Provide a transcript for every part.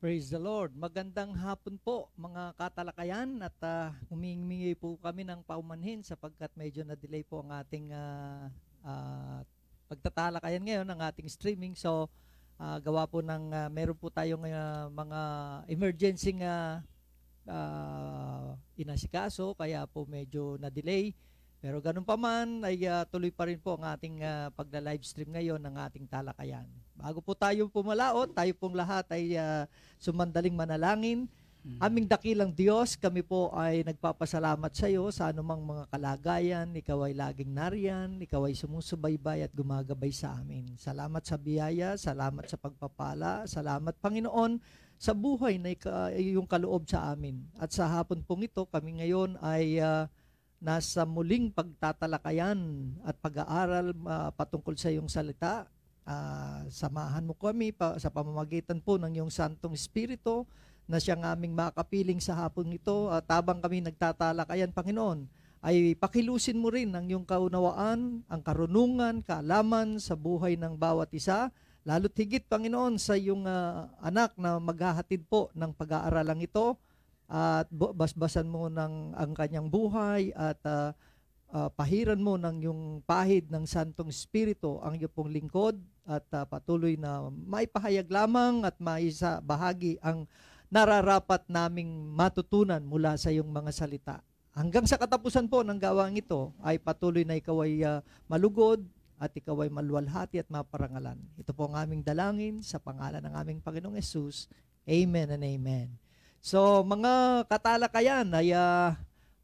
Praise the Lord. Magandang hapon po mga katalakayan at uh, ah, humingi po kami ng paumanhin sapagkat medyo na-delay po ang ating uh, uh, pagtatalakayan ngayon ng ating streaming. So uh, gawa po ng uh, meron po tayong uh, mga emergency uh, uh, inasikaso kaya po medyo na-delay. Pero ganun pa man ay uh, tuloy pa rin po ang ating uh, pagla-live stream ngayon ng ating talakayan. Bago po tayo pumalaot, tayo pong lahat ay uh, sumandaling manalangin. Mm. Aming dakilang Diyos, kami po ay nagpapasalamat sa iyo sa anumang mga kalagayan. Ikaw ay laging nariyan, ikaw ay sumusubaybay at gumagabay sa amin. Salamat sa biyaya, salamat sa pagpapala, salamat Panginoon sa buhay na iyong kaloob sa amin. At sa hapon pong ito, kami ngayon ay uh, nasa muling pagtatalakayan at pag-aaral uh, patungkol sa iyong salita Uh, samahan mo kami pa, sa pamamagitan po ng iyong Santong Espiritu na siyang aming makapiling sa hapon ito at tabang kami nagtatalakayan, Panginoon, ay pakilusin mo rin ang iyong kaunawaan, ang karunungan, kaalaman sa buhay ng bawat isa, lalo't higit, Panginoon, sa iyong uh, anak na maghahatid po ng pag-aaralang ito at basbasan mo ng ang kanyang buhay at uh, uh, pahiran mo ng yung pahid ng Santong Espiritu ang iyong pong lingkod at uh, patuloy na maipahayag lamang at maisa bahagi ang nararapat naming matutunan mula sa iyong mga salita. Hanggang sa katapusan po ng gawang ito ay patuloy na ikaw ay uh, malugod at ikaw ay maluwalhati at maparangalan. Ito po ang aming dalangin sa pangalan ng aming Panginoong Yesus. Amen and amen. So mga katalakayan ay uh,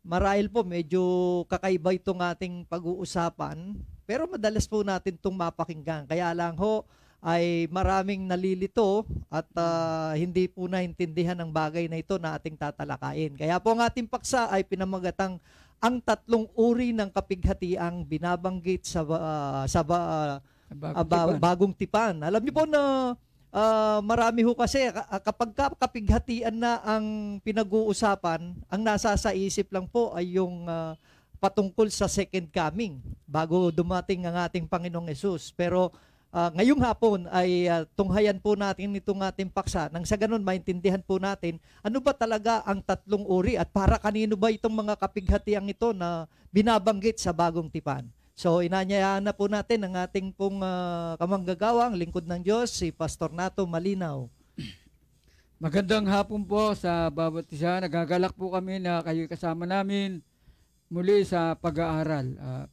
Marahil po medyo kakaiba itong ating pag-uusapan, pero madalas po natin itong mapakinggan. Kaya lang ho, ay maraming nalilito at uh, hindi po naintindihan ng bagay na ito na ating tatalakayin. Kaya po ang ating paksa ay pinamagatang ang tatlong uri ng kapighatiang binabanggit sa uh, sa uh, bagong, uh, ba, tipan. bagong tipan. Alam niyo po na uh, marami ho kasi ah, kapag kapighatian na ang pinag-uusapan, ang nasa sa isip lang po ay yung uh, patungkol sa second coming bago dumating ang ating Panginoong Yesus. Pero uh, ngayong hapon ay uh, tunghayan po natin itong ating paksa nang sa ganun maintindihan po natin ano ba talaga ang tatlong uri at para kanino ba itong mga kapighatian ito na binabanggit sa bagong tipan. So inanyayaan na po natin ang ating pong uh, kamanggagawang lingkod ng Diyos, si Pastor Nato Malinaw. Magandang hapon po sa bawat isa. Nagagalak po kami na kayo kasama namin muli sa pag-aaral. Uh,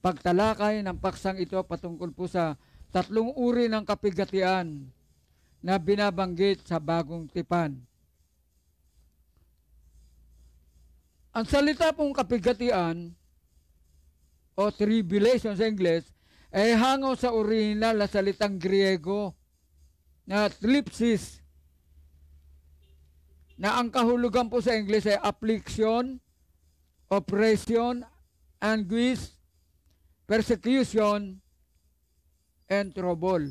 pagtalakay ng paksang ito patungkol po sa tatlong uri ng kapigatian na binabanggit sa bagong tipan. Ang salita pong kapigatian o tribulation sa Ingles ay eh, hango sa original na salitang Griego na tripsis na ang kahulugan po sa Ingles ay affliction, oppression, anguish, persecution, and trouble.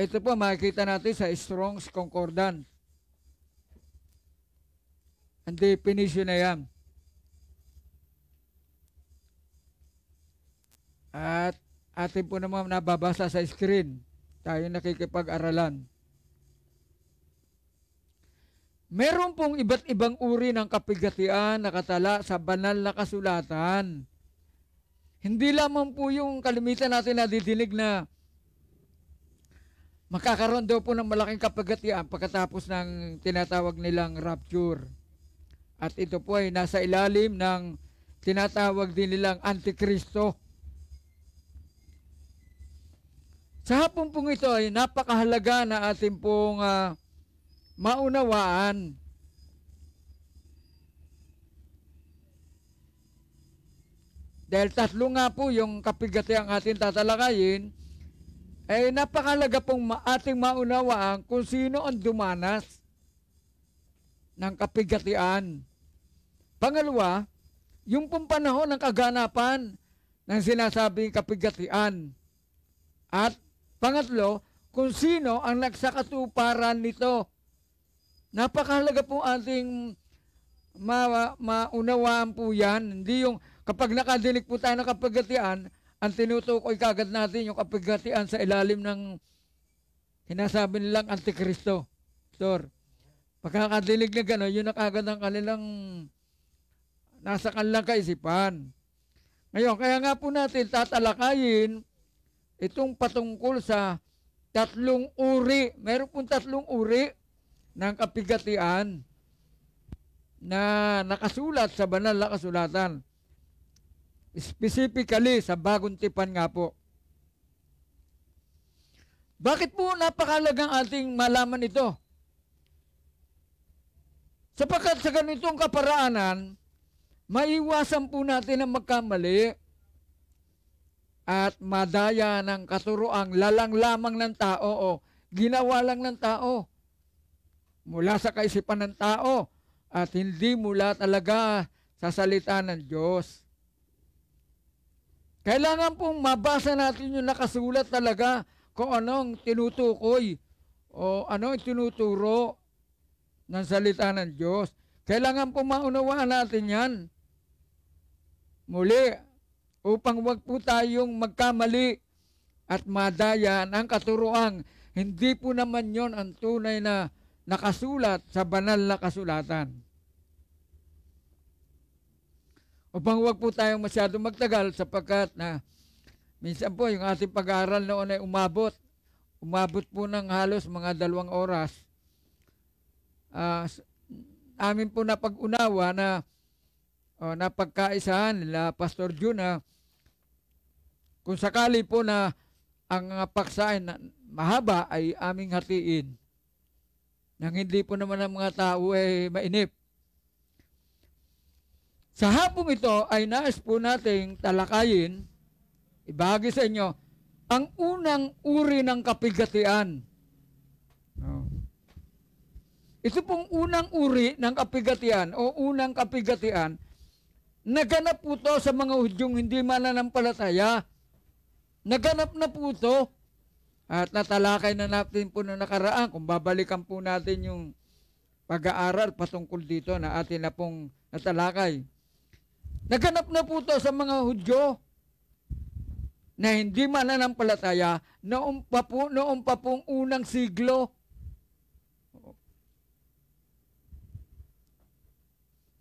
Ito po makikita natin sa Strong's Concordance. Ang definition na yan. At atin po naman nababasa sa screen. Tayo nakikipag-aralan. Meron pong iba't ibang uri ng kapigatian nakatala sa banal na kasulatan. Hindi lamang po yung kalimitan natin nadidinig na makakaroon daw po ng malaking kapagatian pagkatapos ng tinatawag nilang rapture. At ito po ay nasa ilalim ng tinatawag din nilang Antikristo. Sa hapon pong ito ay napakahalaga na ating pong uh, maunawaan dahil tatlo nga po yung kapigati ang ating tatalakayin, ay eh, napakalaga pong ating maunawaan kung sino ang dumanas ng kapigatian. Pangalawa, yung pong panahon ng kaganapan ng sinasabing kapigatian at Pangatlo, kung sino ang nagsakatuparan nito. Napakahalaga po ating ma maunawaan po yan. Hindi yung kapag nakadinig po tayo ng kapagatian, ang tinutukoy kagad natin yung kapagatian sa ilalim ng sinasabi nilang Antikristo. Sir, pagkakadinig na gano'n, yun na kagad ang kanilang nasa kanilang kaisipan. Ngayon, kaya nga po natin tatalakayin itong patungkol sa tatlong uri. Meron pong tatlong uri ng kapigatian na nakasulat sa banal na kasulatan. Specifically, sa bagong tipan nga po. Bakit po napakalagang ating malaman ito? Sapagkat sa ganitong kaparaanan, maiwasan po natin ang magkamali at madaya ng katuroang lalang lamang ng tao o ginawa lang ng tao mula sa kaisipan ng tao at hindi mula talaga sa salita ng Diyos. Kailangan pong mabasa natin yung nakasulat talaga kung anong tinutukoy o anong tinuturo ng salita ng Diyos. Kailangan pong maunawaan natin yan. Muli, upang wag po tayong magkamali at madayan ang katuroang hindi po naman yon ang tunay na nakasulat sa banal na kasulatan. Upang wag po tayong masyado magtagal sapagkat na minsan po yung ating pag-aaral noon ay umabot. Umabot po ng halos mga dalawang oras. Uh, amin po na pag-unawa na uh, napagkaisahan nila Pastor Juna kung sakali po na ang uh, paksain na mahaba ay aming hatiin nang hindi po naman ang mga tao ay mainip. Sa hapong ito ay nais po nating talakayin, ibahagi sa inyo, ang unang uri ng kapigatian. Oh. Ito pong unang uri ng kapigatian o unang kapigatian Naganap po to sa mga hudyong hindi mananampalataya. Naganap na po to. At natalakay na natin po na nakaraan. Kung babalikan po natin yung pag-aaral patungkol dito na atin na pong natalakay. Naganap na po to sa mga hudyo na hindi mananampalataya noong pa po, noong pa pong unang siglo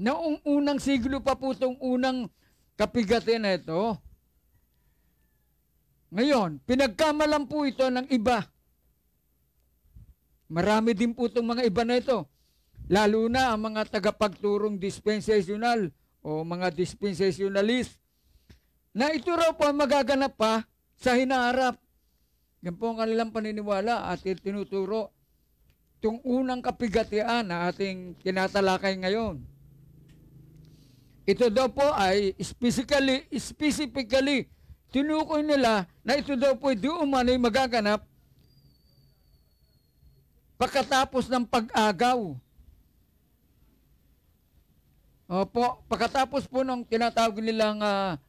Noong unang siglo pa po itong unang kapigatin na ito. Ngayon, pinagkamalan po ito ng iba. Marami din po itong mga iba na ito. Lalo na ang mga tagapagturong dispensational o mga dispensationalist na ito raw po magaganap pa sa hinaharap. Yan po ang kanilang paniniwala at tinuturo itong unang kapigatian na ating tinatalakay ngayon. Ito daw po ay specifically, specifically tinukoy nila na ito daw po di ay magaganap pagkatapos ng pag-agaw. Opo, pagkatapos po ng tinatawag nilang uh,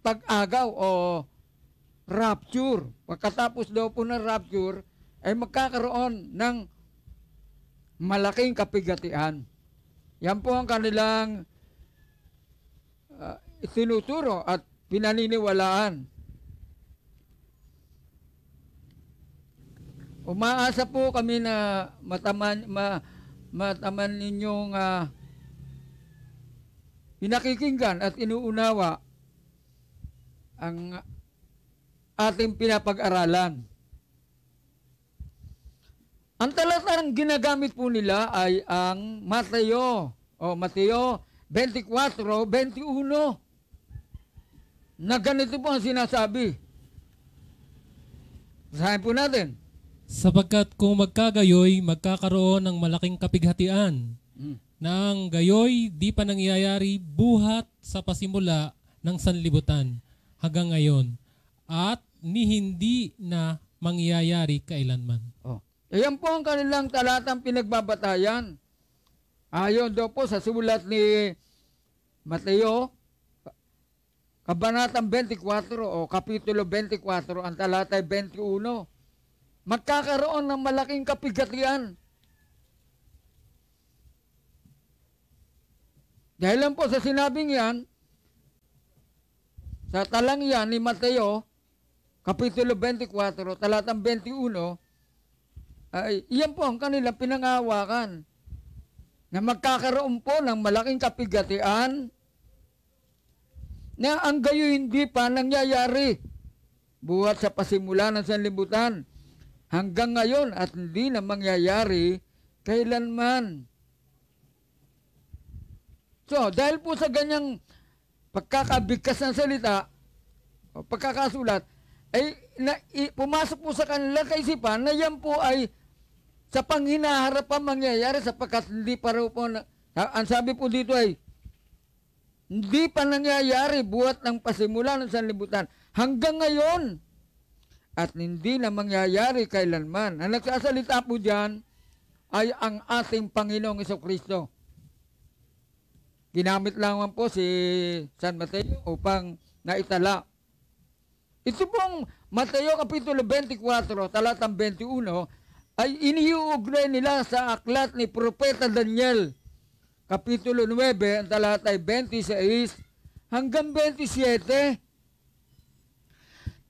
pag-agaw o rapture. Pagkatapos daw po ng rapture, ay magkakaroon ng malaking kapigatian. Yan po ang kanilang uh, ah, tinuturo at pinaniniwalaan. Umaasa po kami na mataman, ma, mataman ninyong uh, pinakikinggan at inuunawa ang ating pinapag-aralan. Ang talatang ginagamit po nila ay ang Mateo, o Mateo 24, 21, na ganito po ang sinasabi. Basahin po natin. Sapagkat kung magkagayoy, magkakaroon ng malaking kapighatian. Hmm. Nang gayoy, di pa nangyayari buhat sa pasimula ng sanlibutan hanggang ngayon. At ni hindi na mangyayari kailanman. Oh. Iyan po ang kanilang talatang pinagbabatayan. Ayon daw po sa sulat ni Mateo, Kabanatang 24 o Kapitulo 24, ang talatay 21. Magkakaroon ng malaking kapigatian. Dahil lang po sa sinabing yan, sa talang yan ni Mateo, Kapitulo 24, talatang 21, ay, yan po ang kanilang pinangawakan na magkakaroon po ng malaking kapigatian na ang gayo hindi pa nangyayari buwat sa pasimula ng sanlibutan hanggang ngayon at hindi na mangyayari kailanman. So, dahil po sa ganyang pagkakabigkas ng salita o pagkakasulat, ay na, i, pumasok po sa kanila kaisipan na yan po ay sa panghinaharap pa mangyayari sapagkat hindi pa raw po na, ang sabi po dito ay hindi pa nangyayari buhat ng pasimula ng sanlibutan hanggang ngayon at hindi na mangyayari kailanman. Ang nagsasalita po diyan ay ang ating Panginoong Iso Kristo. Ginamit lamang po si San Mateo upang naitala. Ito pong Mateo Kapitulo 24, talatang 21, ay iniuugnay nila sa aklat ni Propeta Daniel, Kapitulo 9, ang talatay 26 hanggang 27,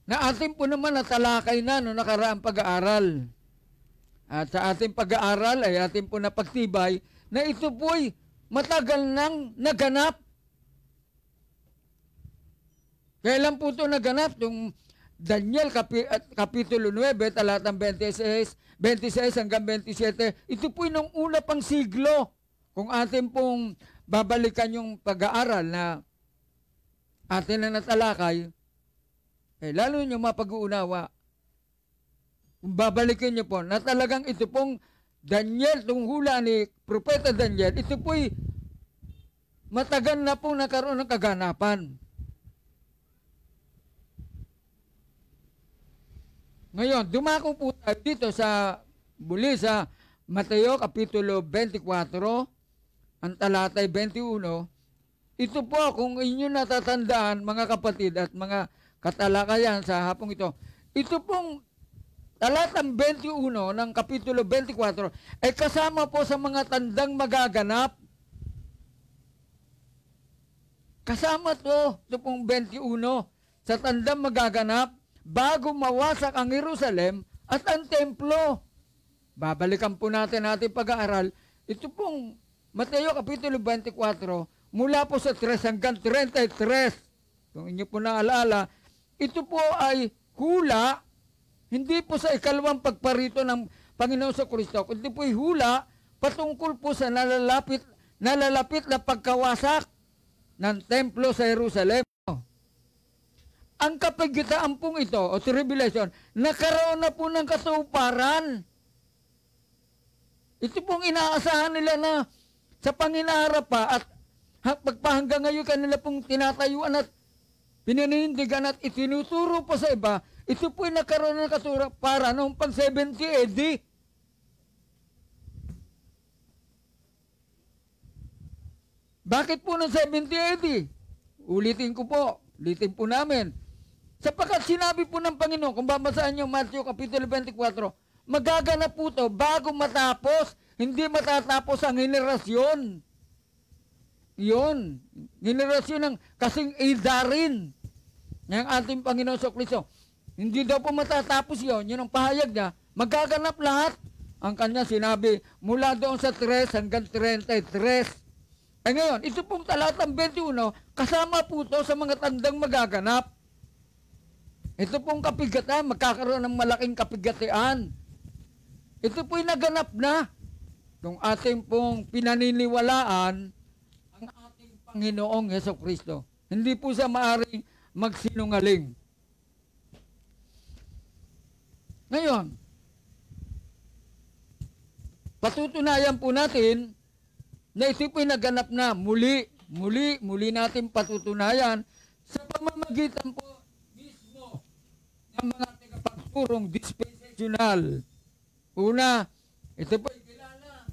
na atin po naman natalakay na no nakaraang pag-aaral. At sa ating pag-aaral ay atin po napagtibay na ito po'y matagal nang naganap. Kailan po ito naganap? Yung Daniel kapi, Kapitulo 9, talatang 26, 26 hanggang 27, ito po yung una pang siglo. Kung atin pong babalikan yung pag-aaral na atin na natalakay, eh, lalo nyo mapag-uunawa. Kung babalikin nyo po, na talagang ito pong Daniel, itong hula ni Propeta Daniel, ito po'y matagal na pong nakaroon ng kaganapan. Ngayon, dumako po tayo dito sa buli sa Mateo Kapitulo 24, ang talatay 21. Ito po, kung inyo natatandaan, mga kapatid at mga katalakayan sa hapong ito, ito pong talatang 21 ng Kapitulo 24 ay kasama po sa mga tandang magaganap. Kasama to, ito pong 21 sa tandang magaganap bago mawasak ang Jerusalem at ang templo. Babalikan po natin natin pag-aaral. Ito pong Mateo Kapitulo 24 mula po sa 3 hanggang 33. Kung inyo po naalala, ito po ay hula, hindi po sa ikalawang pagparito ng Panginoon sa Kristo, kundi po ay hula patungkol po sa nalalapit, nalalapit na pagkawasak ng templo sa Jerusalem ang kapagitaan pong ito, o tribulation, nakaroon na po ng kasuparan. Ito pong inaasahan nila na sa panginarap pa at pagpahanggang ngayon kanila pong tinatayuan at pininindigan at itinuturo pa sa iba, ito po'y nakaroon ng katuparan noong pang 70 AD. Bakit po ng 70 AD? Ulitin ko po, ulitin po namin Sapagkat sinabi po ng Panginoon, kung babasahin niyo Matthew Kapitulo 24, magaganap po ito bago matapos, hindi matatapos ang henerasyon. Yun. Henerasyon ng kasing idarin ng ating Panginoon sa Kristo. Hindi daw po matatapos yon Yun ang pahayag niya. Magaganap lahat ang kanya sinabi mula doon sa 3 hanggang 33. Ay eh ngayon, ito pong talatang 21, kasama po ito sa mga tandang magaganap. Ito pong kapigatan, magkakaroon ng malaking kapigatian. Ito po'y naganap na. Itong ating pong pinaniniwalaan ang ating Panginoong Heso Kristo. Hindi po sa maaring magsinungaling. Ngayon, patutunayan po natin na ito po'y naganap na muli, muli, muli natin patutunayan sa pamamagitan po ng mga tagapagturong dispensational. Una, ito po'y kilala.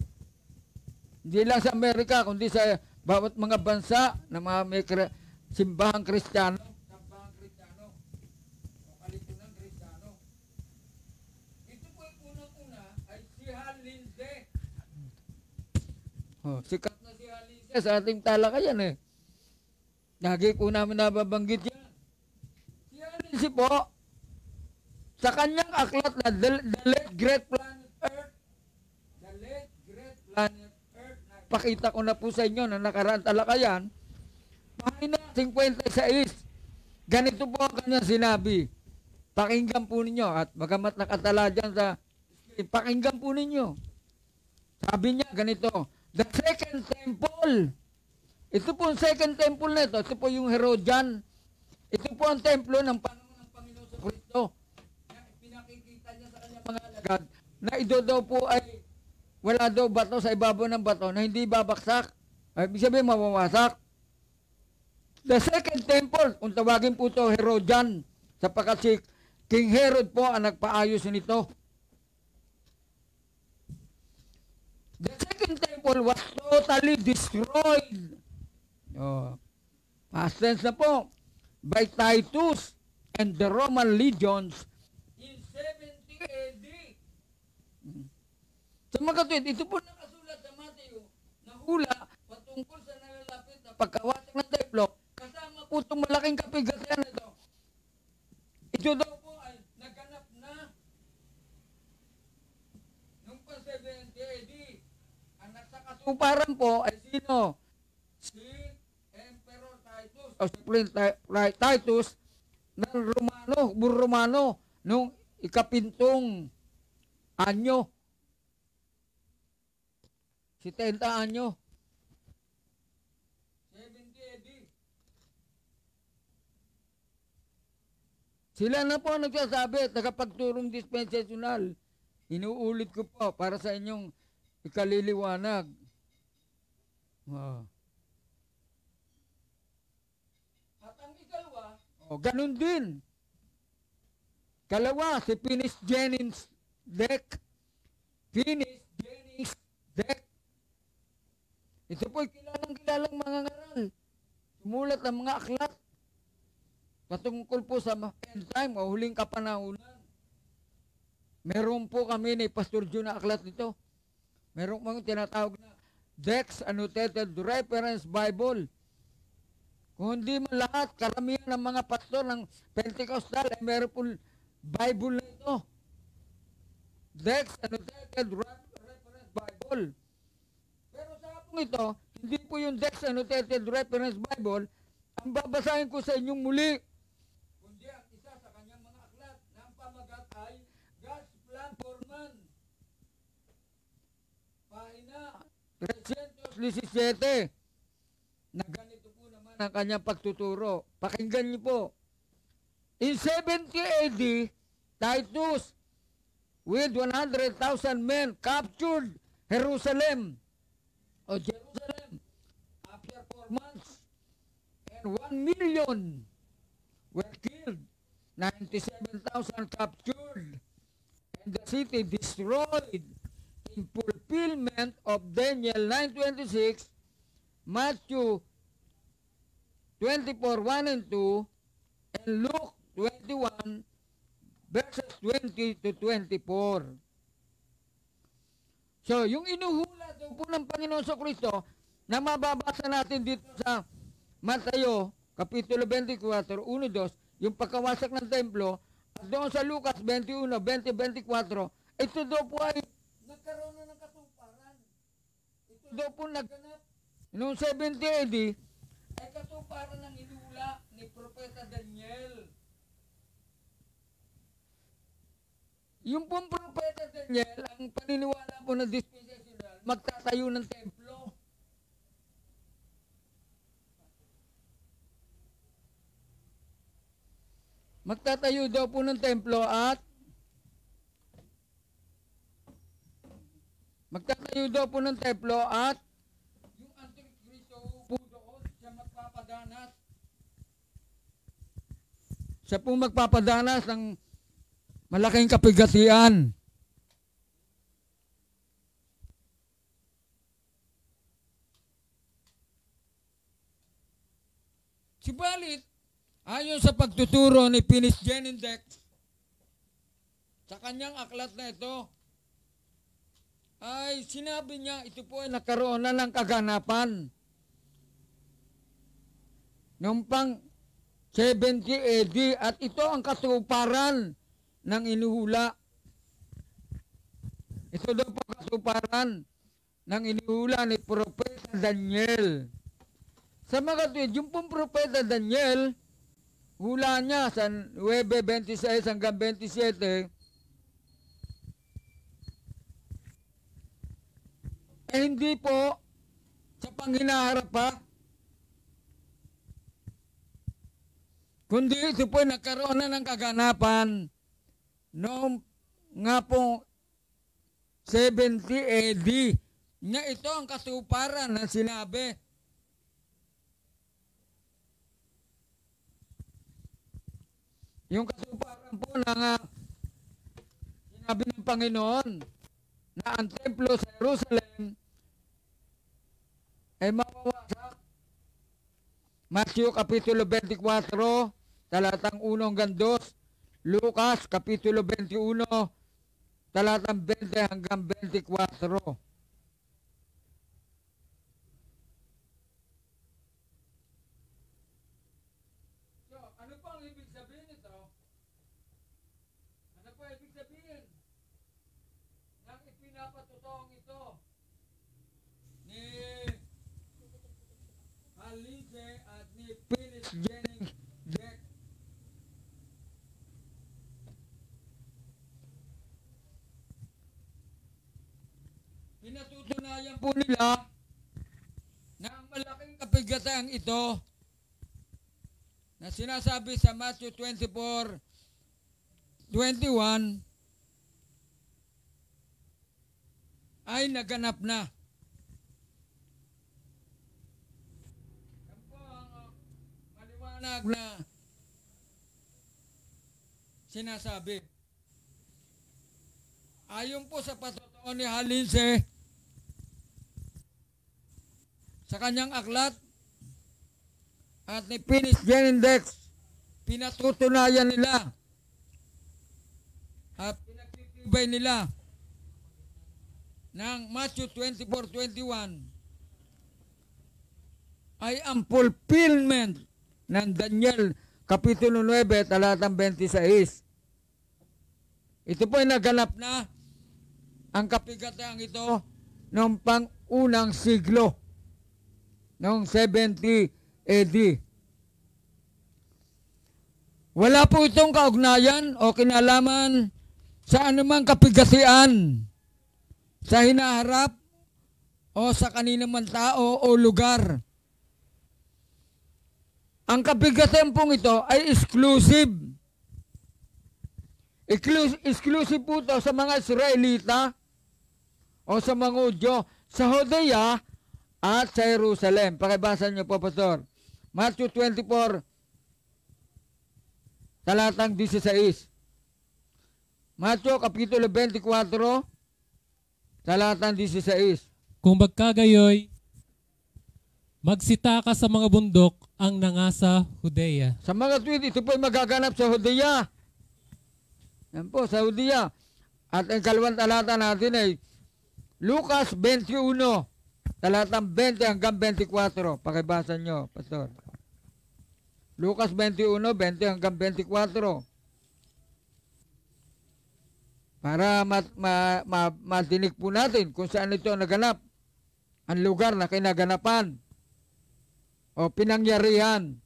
Hindi lang sa Amerika, kundi sa bawat mga bansa na mga may simbahang kristyano. Simbahang kristyano. O kalitunan kristyano. Ito po'y unang-una ay si Halinde. Oh, sikat na si Halinde sa ating talakayan eh. Lagi ko namin nababanggit yan. Si Halinde po, sa kanyang aklat na The, the Late Great Planet Earth, The Late Great Planet Earth, pakita ko na po sa inyo na nakaraan talakayan, pahina 56, ganito po ang kanyang sinabi. Pakinggan po ninyo at magamat nakatala dyan sa pakinggan po ninyo. Sabi niya ganito, the second temple. Ito po ang second temple na ito. Ito po yung Herodian. Ito po ang templo ng panahon ng Panginoon sa Kristo agad na ito daw po ay wala daw bato sa ibabaw ng bato na hindi babaksak. Ay, ah, ibig sabihin, mamawasak. The second temple, kung tawagin po ito Herodian, sapagkat si King Herod po ang nagpaayos nito. The second temple was totally destroyed. Oh, past tense na po. By Titus and the Roman legions Sa mga katuwid, ito po nakasulat sa Mateo na hula patungkol sa nalalapit na pagkawasak ng templo kasama po itong malaking kapigasan na ito. Ito daw po ay naganap na nung pa 70 AD. Ang nasa kasuparan po ay sino? Si Emperor Titus o oh, si Titus ng Romano, Burromano, nung ikapintong anyo 70 anyo. 70 Eddie. Sila na po nagsasabi, tagapagturong dispensational. Inuulit ko po para sa inyong ikaliliwanag. Oh. At ang ikalawa, oh, ganun din. Kalawa, si Finis Jennings Deck. Finis Jennings Deck. Ito po'y kilalang-kilalang mga ngaral. Sumulat ang mga aklat patungkol po sa end time o huling kapanahonan. Meron po kami ni Pastor June na aklat nito. Meron pong tinatawag na Dex Annotated Reference Bible. Kung hindi man lahat, karamihan ng mga pastor ng Pentecostal ay eh, meron po Bible na ito. Dex Annotated Reference Bible pong ito, hindi po yung Dex Annotated Reference Bible, ang babasahin ko sa inyong muli, kundi ang isa sa kanyang mga aklat ng pamagat ay God's Plan for Man. Pahina 317 na ganito po naman ang kanyang pagtuturo. Pakinggan niyo po. In 70 AD, Titus with 100,000 men captured Jerusalem 1 million were killed, 97,000 captured, and the city destroyed in fulfillment of Daniel 9.26, Matthew 24.1 and 2, and Luke 21, verses 20 to 24. So, yung inuhulat po ng Panginoon sa Kristo na mababasa natin dito sa Matayo, Kapitulo 24, 1-2, yung pagkawasak ng templo, at doon sa Lucas 21, 20-24, ito doon po ay nagkaroon na ng katuparan. Ito daw po nagganap. Noong 70 AD, ay katuparan ng inula ni Propeta Daniel. Yung pong Propeta Daniel, ang paniniwala po ng dispensational, magtatayo ng templo. Magtatayo daw po ng templo at Magtatayo daw po ng templo at yung Antikristo po doon siya magpapadanas. Siya po magpapadanas ng malaking kapigatian. Subalit, Ayon sa pagtuturo ni Phyllis Genendek, sa kanyang aklat na ito, ay sinabi niya ito po ay nagkaroon na ng kaganapan. Noong pang 70 AD at ito ang katuparan ng inihula. Ito daw po katuparan ng inuhula ni Propeta Daniel. Sa mga tuwid, yung pong Propeta Daniel Mula niya sa 26 hanggang 27, eh, hindi po sa panghinaharap pa, kundi ito po nagkaroon na ng kaganapan noong nga po 70 AD na ito ang katuparan na sinabi Yung kasuparan po ng uh, sinabi ng Panginoon na ang templo sa Jerusalem ay mawawasak. Matthew Kapitulo 24, talatang 1 hanggang 2, Lucas Kapitulo 21, talatang 20 hanggang 24. po nila na ang malaking kapigatan ito na sinasabi sa Matthew 24, 21 ay naganap na. Yan po ang uh, maliwanag na sinasabi. Ayon po sa patotoo ni Halinse, sa kanyang aklat at ni Pinis Genindex, pinatutunayan nila at pinagtitibay nila ng Matthew 24:21 ay ang fulfillment ng Daniel Kapitulo 9, talatang 26. Ito po ay naganap na ang kapigatang ito noong pang-unang siglo noong 70 AD. Wala po itong kaugnayan o kinalaman sa anumang kapigasian, sa hinaharap o sa kaninamang tao o lugar. Ang kapigasian pong ito ay exclusive. Exclusive po ito sa mga Israelita o sa mga Udyo. Sa Hodea, at sa Jerusalem. Pakibasa niyo po, Pastor. Matthew 24, talatang 16. Matthew, Kapitulo 24, talatang 16. Kung magkagayoy, magsita ka sa mga bundok ang nangasa Hudeya. Sa mga tweet, ito po'y magaganap sa Hudeya. Yan po, sa Hudeya. At ang kalawang talata natin ay Lucas 21, Talatang 20 hanggang 24. Pakibasa nyo, Pastor. Lucas 21, 20 hanggang 24. Para mat, ma, ma, matinig po natin kung saan ito naganap. Ang lugar na kinaganapan o pinangyarihan.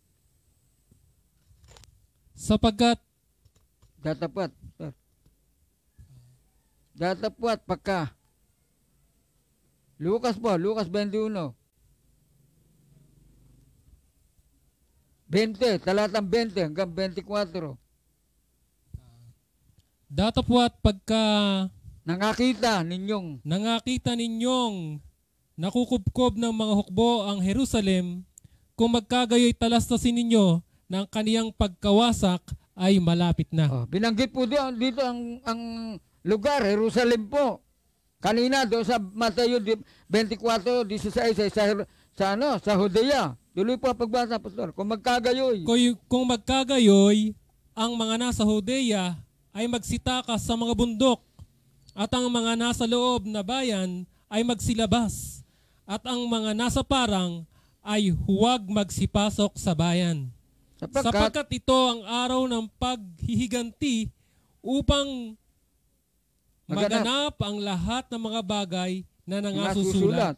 Sapagkat Datapat. Datapat pagka Lucas po, Lucas 21. 20, talatang 20 hanggang 24. Datapwat pagka Nangakita ninyong nangakita ninyong nakukubkob ng mga hukbo ang Jerusalem, kung magkagayoy talastasin ninyo ng kaniyang pagkawasak ay malapit na. Oh, binanggit po doon dito ang ang lugar Jerusalem po. Kanina doon sa Mateo 24, 16, sa, sa, ano, sa Hodea. Tuloy po ang pagbasa, Pastor. Kung magkagayoy. Kung, kung magkagayoy, ang mga nasa Hodea ay magsitakas sa mga bundok at ang mga nasa loob na bayan ay magsilabas at ang mga nasa parang ay huwag magsipasok sa bayan. Sapagkat, Sapagkat ito ang araw ng paghihiganti upang maganap ang lahat ng mga bagay na nangasusulat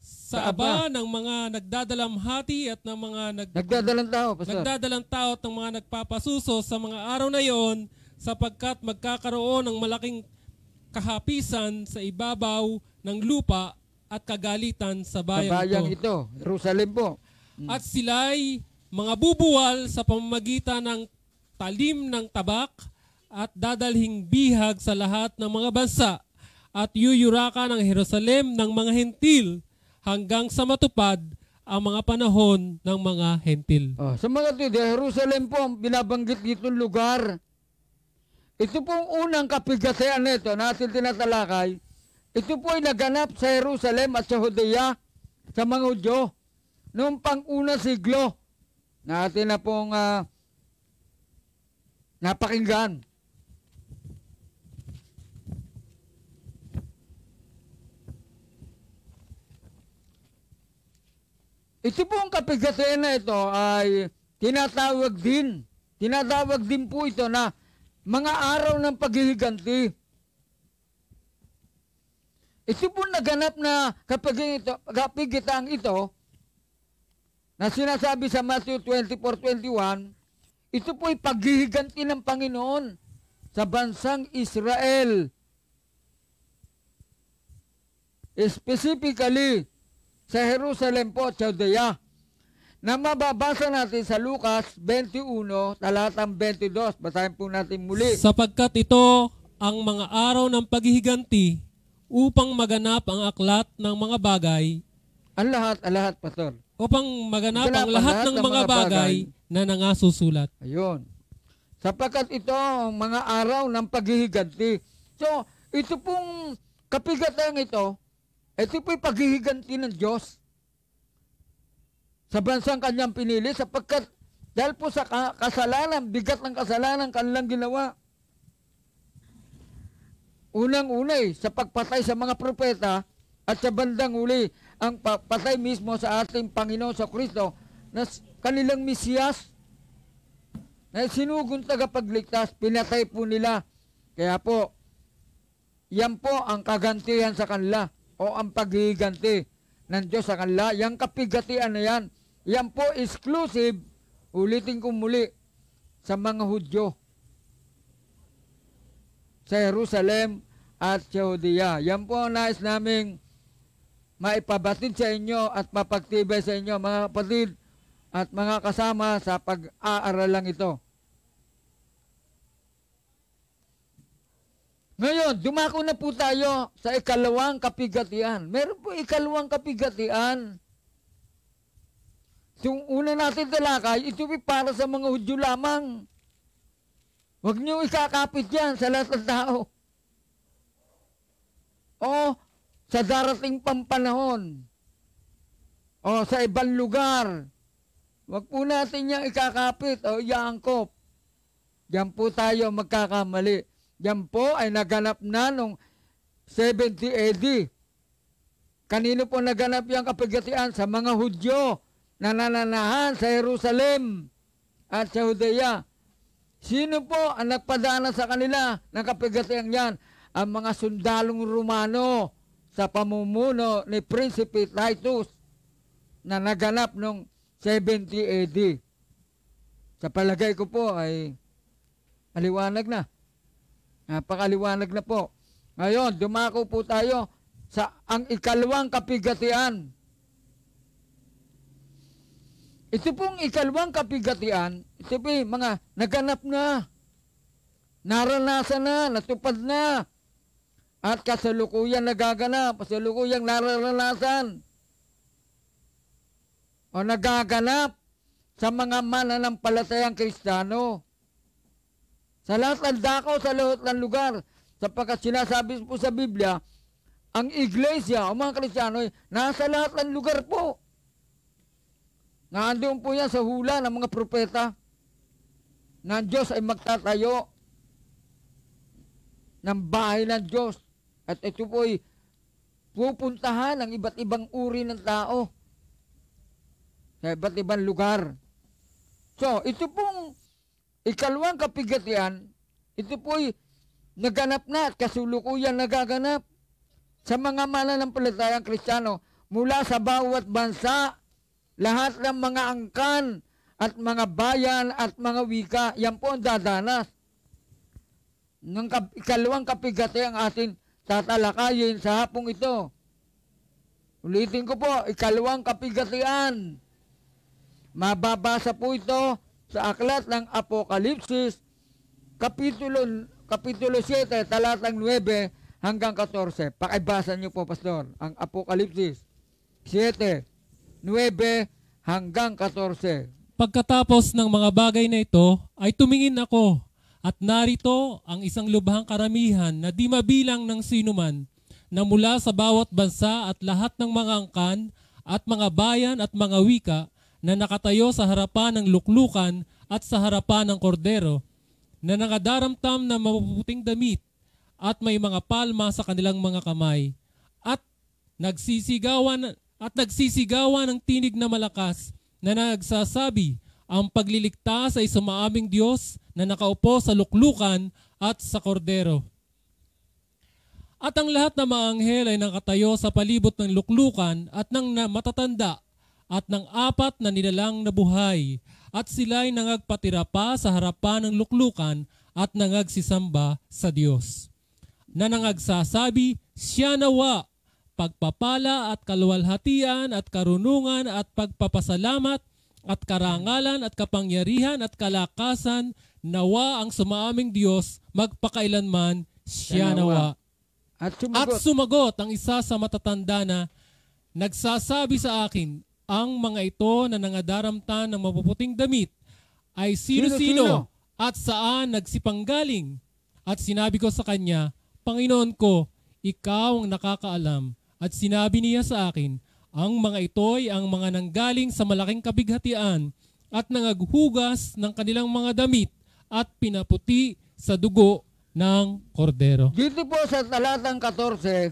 sa aba ng mga nagdadalamhati at ng mga nag, nagdadalang tao, pastor. nagdadalang tao at ng mga nagpapasuso sa mga araw na iyon sapagkat magkakaroon ng malaking kahapisan sa ibabaw ng lupa at kagalitan sa bayan, sa bayan ito. ito. Jerusalem po. Hmm. At sila'y mga bubuwal sa pamamagitan ng talim ng tabak at dadalhing bihag sa lahat ng mga bansa at yuyurakan ang Jerusalem ng mga hentil hanggang sa matupad ang mga panahon ng mga hentil. Oh, ah, sa mga tiyo, Jerusalem po ang binabanggit ditong lugar. Ito pong unang kapigasayan nito natin tinatalakay. Ito po ay naganap sa Jerusalem at sa Judea sa mga Hudyo noong pang-una siglo. Natin na pong uh, napakinggan. Ito ang kapigasin na ito ay tinatawag din, tinatawag din po ito na mga araw ng paghihiganti. Ito po naganap na kapag ito, kapigitang ito, na sinasabi sa Matthew 24:21, ito po ay paghihiganti ng Panginoon sa bansang Israel. Specifically, sa Jerusalem po at Judea na mababasa natin sa Lucas 21, talatang 22. Basahin po natin muli. Sapagkat ito ang mga araw ng paghihiganti upang maganap ang aklat ng mga bagay. Ang lahat, ang lahat, Pastor. Upang maganap ang lahat, lahat ng, ng mga bagay, bagay na nangasusulat. Ayun. Sapagkat ito ang mga araw ng paghihiganti. So, ito pong kapigatan ito, ito po'y paghihiganti ng Diyos sa bansang kanyang pinili sapagkat dahil po sa kasalanan, bigat ng kasalanan kanilang ginawa. Unang-una eh, sa pagpatay sa mga propeta at sa bandang uli, ang patay mismo sa ating Panginoon sa Kristo na kanilang misiyas na sinugong tagapagligtas, pinatay po nila. Kaya po, yan po ang kagantihan sa kanila o ang paghiganti ng Diyos sa kanila. Yang kapigatian na yan, yan po exclusive, ulitin ko muli, sa mga Hudyo sa Jerusalem at Judea. Yan po ang nais naming maipabatid sa inyo at mapagtibay sa inyo mga kapatid at mga kasama sa pag-aaralang ito. Ngayon, dumako na po tayo sa ikalawang kapigatian. Meron po ikalawang kapigatian. Yung una natin talakay, ito po para sa mga Hudyo lamang. Huwag niyo ikakapit yan sa lahat ng tao. O sa darating pampanahon. O sa ibang lugar. Huwag po natin yan ikakapit o iaangkop. Diyan po tayo magkakamali. Yan po ay naganap na noong 70 AD. Kanino po naganap yung kapagatian? Sa mga Hudyo na nananahan sa Jerusalem at sa Judea. Sino po ang nagpadana sa kanila ng kapagatian yan? Ang mga sundalong Romano sa pamumuno ni Prinsipe Titus na naganap noong 70 AD. Sa palagay ko po ay aliwanag na. Napakaliwanag na po. Ngayon, dumako po tayo sa ang ikalawang kapigatian. Ito pong ikalawang kapigatian, ito mga naganap na, naranasan na, natupad na, at kasalukuyan nagaganap, kasalukuyang nararanasan, o nagaganap sa mga mananampalatayang kristano sa lahat ng dakaw, sa lahat ng lugar. Sapagkat sinasabi po sa Biblia, ang iglesia, o mga kristyano, nasa lahat ng lugar po. Nandoon po yan sa hula ng mga propeta na Diyos ay magtatayo ng bahay ng Diyos. At ito po ay pupuntahan ng iba't ibang uri ng tao sa iba't ibang lugar. So, ito pong Ikalawang kapigatian, ito po'y naganap na at kasulukuyan nagaganap sa mga mananampalatayang kristyano mula sa bawat bansa, lahat ng mga angkan at mga bayan at mga wika, yan po ang dadanas. Ng ikalawang kapigati ang atin tatalakayin sa hapong ito. Ulitin ko po, ikalawang kapigatian. Mababasa po ito sa aklat ng Apokalipsis, Kapitulo, Kapitulo 7, talatang 9 hanggang 14. Pakibasa niyo po, Pastor, ang Apokalipsis 7, 9 hanggang 14. Pagkatapos ng mga bagay na ito, ay tumingin ako at narito ang isang lubhang karamihan na di mabilang ng sinuman na mula sa bawat bansa at lahat ng mga angkan at mga bayan at mga wika na nakatayo sa harapan ng luklukan at sa harapan ng kordero, na nakadaramtam na mapuputing damit at may mga palma sa kanilang mga kamay at nagsisigawan at nagsisigawan ng tinig na malakas na nagsasabi ang pagliligtas ay sa sumaaming Diyos na nakaupo sa luklukan at sa kordero. At ang lahat ng mga anghel ay nakatayo sa palibot ng luklukan at ng matatanda at ng apat na nilalang na buhay, at sila'y nangagpatira pa sa harapan ng luklukan at nangagsisamba sa Diyos. Na nangagsasabi, siya nawa, pagpapala at kaluwalhatian at karunungan at pagpapasalamat at karangalan at kapangyarihan at kalakasan nawa ang sumaaming Diyos magpakailanman siya nawa. At sumagot. at sumagot ang isa sa matatanda na nagsasabi sa akin, ang mga ito na nangadaramtan ng mapuputing damit ay sino-sino at saan nagsipanggaling. At sinabi ko sa kanya, Panginoon ko, ikaw ang nakakaalam. At sinabi niya sa akin, ang mga ito ay ang mga nanggaling sa malaking kabighatian at nangaghugas ng kanilang mga damit at pinaputi sa dugo ng kordero. Dito po sa talatang 14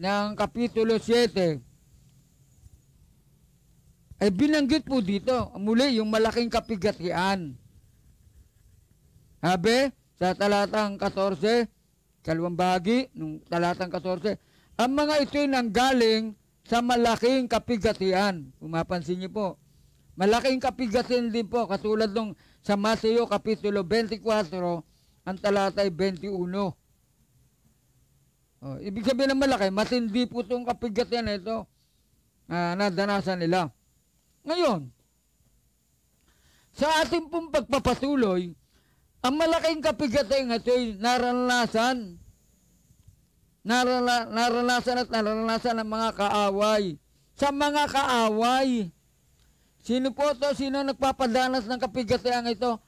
ng kapitulo 7, ay eh, binanggit po dito, muli yung malaking kapigatian. Habe, sa talatang 14, kalawang bahagi, nung talatang 14, ang mga ito'y nanggaling sa malaking kapigatian. Pumapansin niyo po. Malaking kapigatian din po, katulad nung sa Mateo Kapitulo 24, ang talata ay 21. Oh, ibig sabihin ng malaki, matindi po itong kapigatian na ito na ah, nadanasan nila. Ngayon, sa ating pong pagpapatuloy, ang malaking kapigatang ay naranasan, narala, naranasan at naranasan ng mga kaaway. Sa mga kaaway, sino po ito, sino nagpapadanas ng kapigatang ito?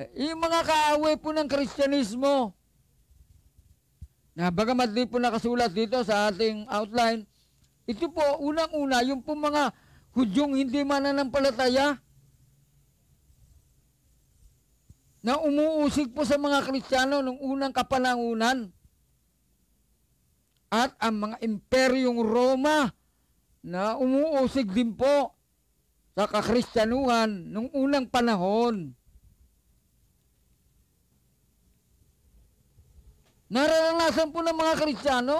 E, yung mga kaaway po ng Kristyanismo, na bagamat di po nakasulat dito sa ating outline, ito po, unang-una, yung po mga Hudyong hindi mananampalataya na umuusig po sa mga Kristiyano ng unang kapanangunan at ang mga imperyong Roma na umuusig din po sa kakristyanuhan nung unang panahon. Nararanasan po ng mga Kristiyano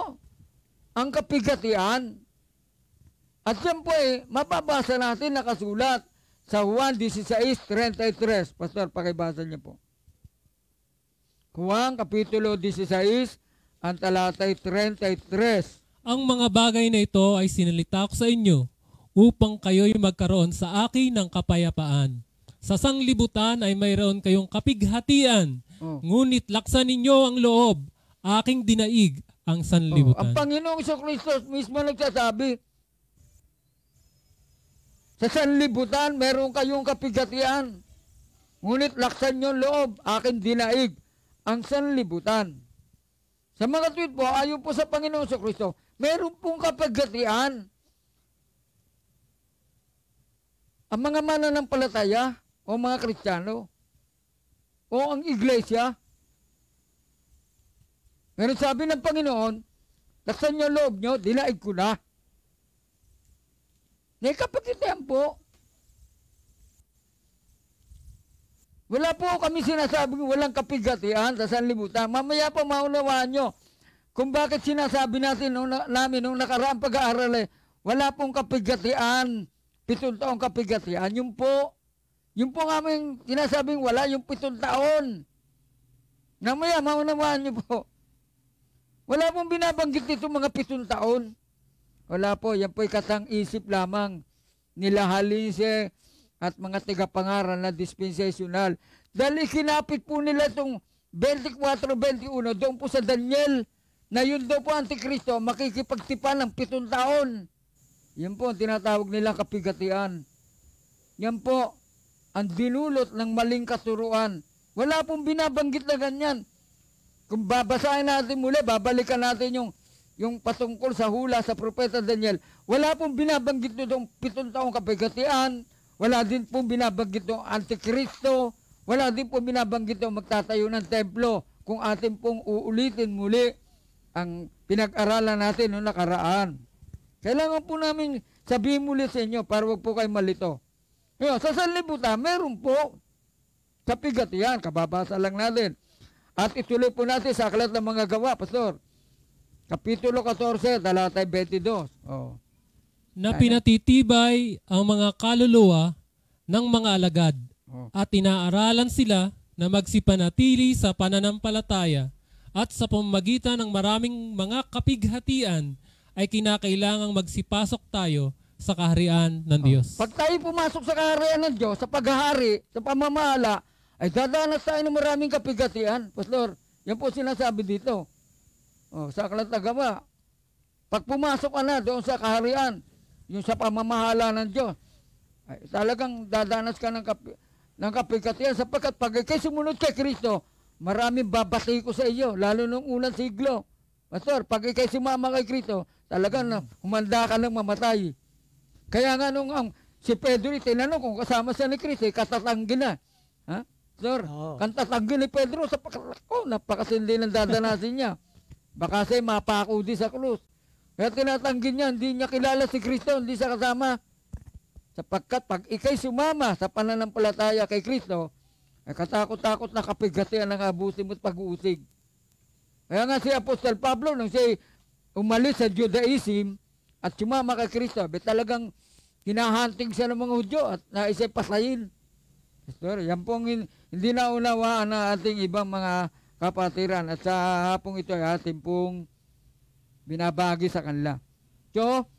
ang kapigatian at siyempre, eh, mapabasa natin nakasulat sa Juan 16.33. Pastor, pakibasa niyo po. Juan Kapitulo 16, ang talatay 33. Ang mga bagay na ito ay sinalita ko sa inyo upang kayo'y magkaroon sa akin ng kapayapaan. Sa sanglibutan ay mayroon kayong kapighatian, oh. ngunit laksan ninyo ang loob, aking dinaig ang sanlibutan. Oh, ang Panginoong Kristo mismo nagsasabi, sa sanlibutan, meron kayong kapigatian. Ngunit laksan yung loob, akin dinaig, ang sanlibutan. Sa mga tweet po, ayon po sa Panginoon sa Kristo, meron pong kapigatian. Ang mga mananampalataya o mga kristyano o ang iglesia, pero sabi ng Panginoon, laksan yung loob nyo, dinaig ko na. May kapatid yan tempo, Wala po kami sinasabi walang kapigatian sa sanlibutan. Mamaya po maunawaan nyo kung bakit sinasabi natin nung, namin nung nakaraang pag-aaral eh, wala pong kapigatian, pitong taong kapigatian. Yun po, yun po aming sinasabing wala yung pitong taon. Mamaya maunawaan nyo po. Wala pong binabanggit nito mga pitong taon. Wala po, yan po'y katang-isip lamang nila Halinse at mga tigapangaral na dispensational. Dahil ikinapit po nila itong 24-21 doon po sa Daniel na yun daw po Antikristo makikipagtipan ng pitong taon. Yan po ang tinatawag nila kapigatian. Yan po ang dinulot ng maling kasuruan. Wala pong binabanggit na ganyan. Kung babasahin natin muli, babalikan natin yung yung patungkol sa hula sa Propeta Daniel, wala pong binabanggit nito itong pitong taong kapagatian, wala din pong binabanggit itong Antikristo, wala din pong binabanggit itong magtatayo ng templo kung atin pong uulitin muli ang pinag-aralan natin noong nakaraan. Kailangan po namin sabihin muli sa inyo para wag po kayo malito. Ngayon, sa sanlibutan, meron po sa pigatian, kababasa lang natin. At ituloy po natin sa aklat ng mga gawa, Pastor. Kapitulo 14, talata 22. Oh. Na pinatitibay ang mga kaluluwa ng mga alagad oh. at inaaralan sila na magsipanatili sa pananampalataya at sa pamagitan ng maraming mga kapighatian ay kinakailangang magsipasok tayo sa kaharian ng oh. Diyos. Pag tayo pumasok sa kaharian ng Diyos, sa paghahari, sa pamamahala, ay dadanas tayo ng maraming kapighatian. Pastor, yan po sinasabi dito. Oh, sa Kalatagama. Pag pumasok ka na doon sa kaharian, yung sa pamamahala ng Diyos, ay, talagang dadanas ka ng, kap ng kapigkatian sapagkat pag ikay sumunod kay Kristo, maraming babati ko sa iyo, lalo nung unang siglo. Pastor, pag ikay sumama kay Kristo, talagang humanda ka ng mamatay. Kaya nga nung ang, si Pedro, tinanong kung kasama siya ni Kristo, eh, katatanggi na. Ha? Sir, oh. kantatanggi ni Pedro, sa oh, napakasindi ng dadanasin niya. Baka sa'yo mapako di sa krus. Ngayon tinatanggi niya, hindi niya kilala si Kristo, hindi siya kasama. Sapagkat pag ikay sumama sa pananampalataya kay Kristo, ay katakot-takot na kapigatian ang abusin mo't pag-uusig. Kaya nga si Apostol Pablo, nung siya umalis sa Judaism at sumama kay Kristo, talagang hinahunting siya ng mga Hudyo at naisip pasayin. Pastor, yan pong hindi na unawaan na ating ibang mga kapatiran at sa hapong ito ay atin pong binabagi sa kanila. So,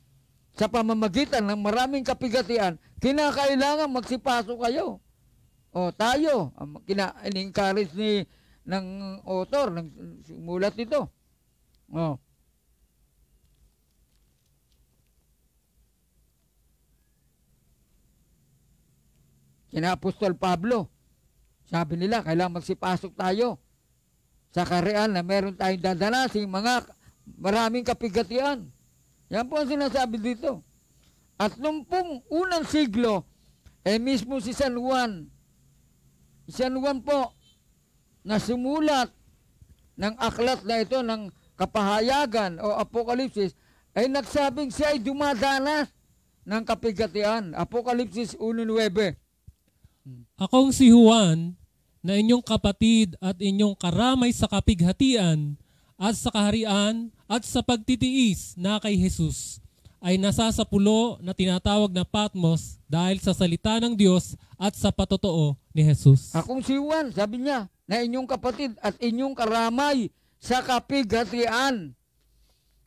sa pamamagitan ng maraming kapigatian, kinakailangan magsipaso kayo. O tayo, kina-encourage ni ng author, ng sumulat nito. O. Kina Apostol Pablo, sabi nila, kailangan magsipasok tayo sa karean na meron tayong dadalasing mga maraming kapigatian. Yan po ang sinasabi dito. At nung pong unang siglo, eh mismo si San Juan, si San Juan po, na sumulat ng aklat na ito ng kapahayagan o apokalipsis, ay nagsabing siya ay dumadanas ng kapigatian. Apokalipsis 1.9. Akong si Juan, na inyong kapatid at inyong karamay sa kapighatian at sa kaharian at sa pagtitiis na kay Jesus ay nasa sa pulo na tinatawag na Patmos dahil sa salita ng Diyos at sa patotoo ni Jesus. Akong si Juan, sabi niya, na inyong kapatid at inyong karamay sa kapighatian.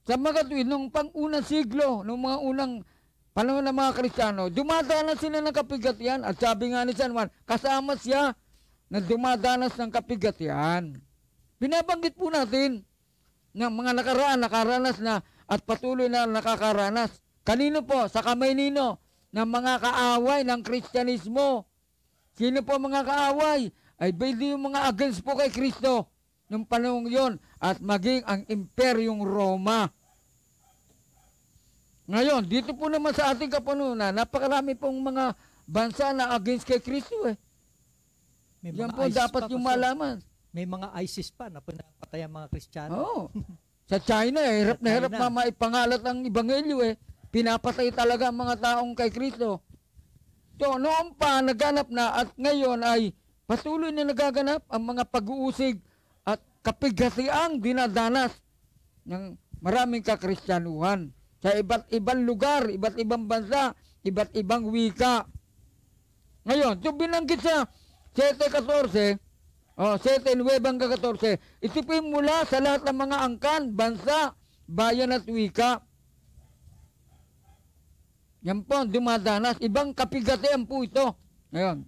Sa mga tuwid, nung pang-unang siglo, nung mga unang panahon ng mga Kristiyano, dumata na sila ng kapighatian at sabi nga ni San Juan, kasama siya na dumadanas ng kapigatian. Binabanggit po natin ng mga nakaraan nakaranas na at patuloy na nakakaranas. Kanino po? Sa kamay nino ng mga kaaway ng Kristyanismo. Sino po mga kaaway? Ay baby yung mga against po kay Kristo nung panahon yon at maging ang imperyong Roma. Ngayon, dito po naman sa ating kapanunan, napakarami pong mga bansa na against kay Kristo eh. May Yan po ISIS dapat pa yung malaman. May mga ISIS pa na pinapatay ang mga Kristiyano. Oo. Sa China, eh, hirap na hirap na maipangalat ang ibanghelyo eh. Pinapatay talaga ang mga taong kay Kristo. So, noon pa naganap na at ngayon ay patuloy na nagaganap ang mga pag-uusig at kapigasiang dinadanas ng maraming kakristyanuhan sa iba't ibang lugar, iba't ibang bansa, iba't ibang wika. Ngayon, so binanggit siya, 7.14, oh, 7, 9 hanggang 14, isipin mula sa lahat ng mga angkan, bansa, bayan at wika. Yan po, dumadanas. Ibang kapigatian po ito. Ngayon.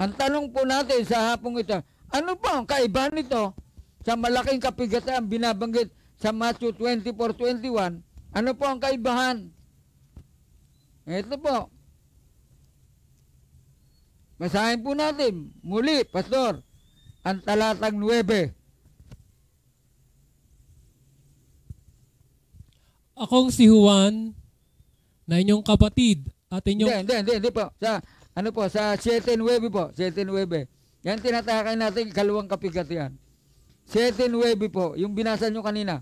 Ang tanong po natin sa hapong ito, ano po ang kaibahan nito sa malaking kapigatan binabanggit sa Matthew 24-21? Ano po ang kaibahan? Ito po. Masahin po natin muli, Pastor, ang talatang 9. Akong si Juan na inyong kapatid at inyong... Hindi, hindi, hindi, hindi po. Sa, ano po, sa 7-9 po, 7-9. Yan tinatakay natin, kalawang kapigat yan. 7-9 po, yung binasa nyo kanina.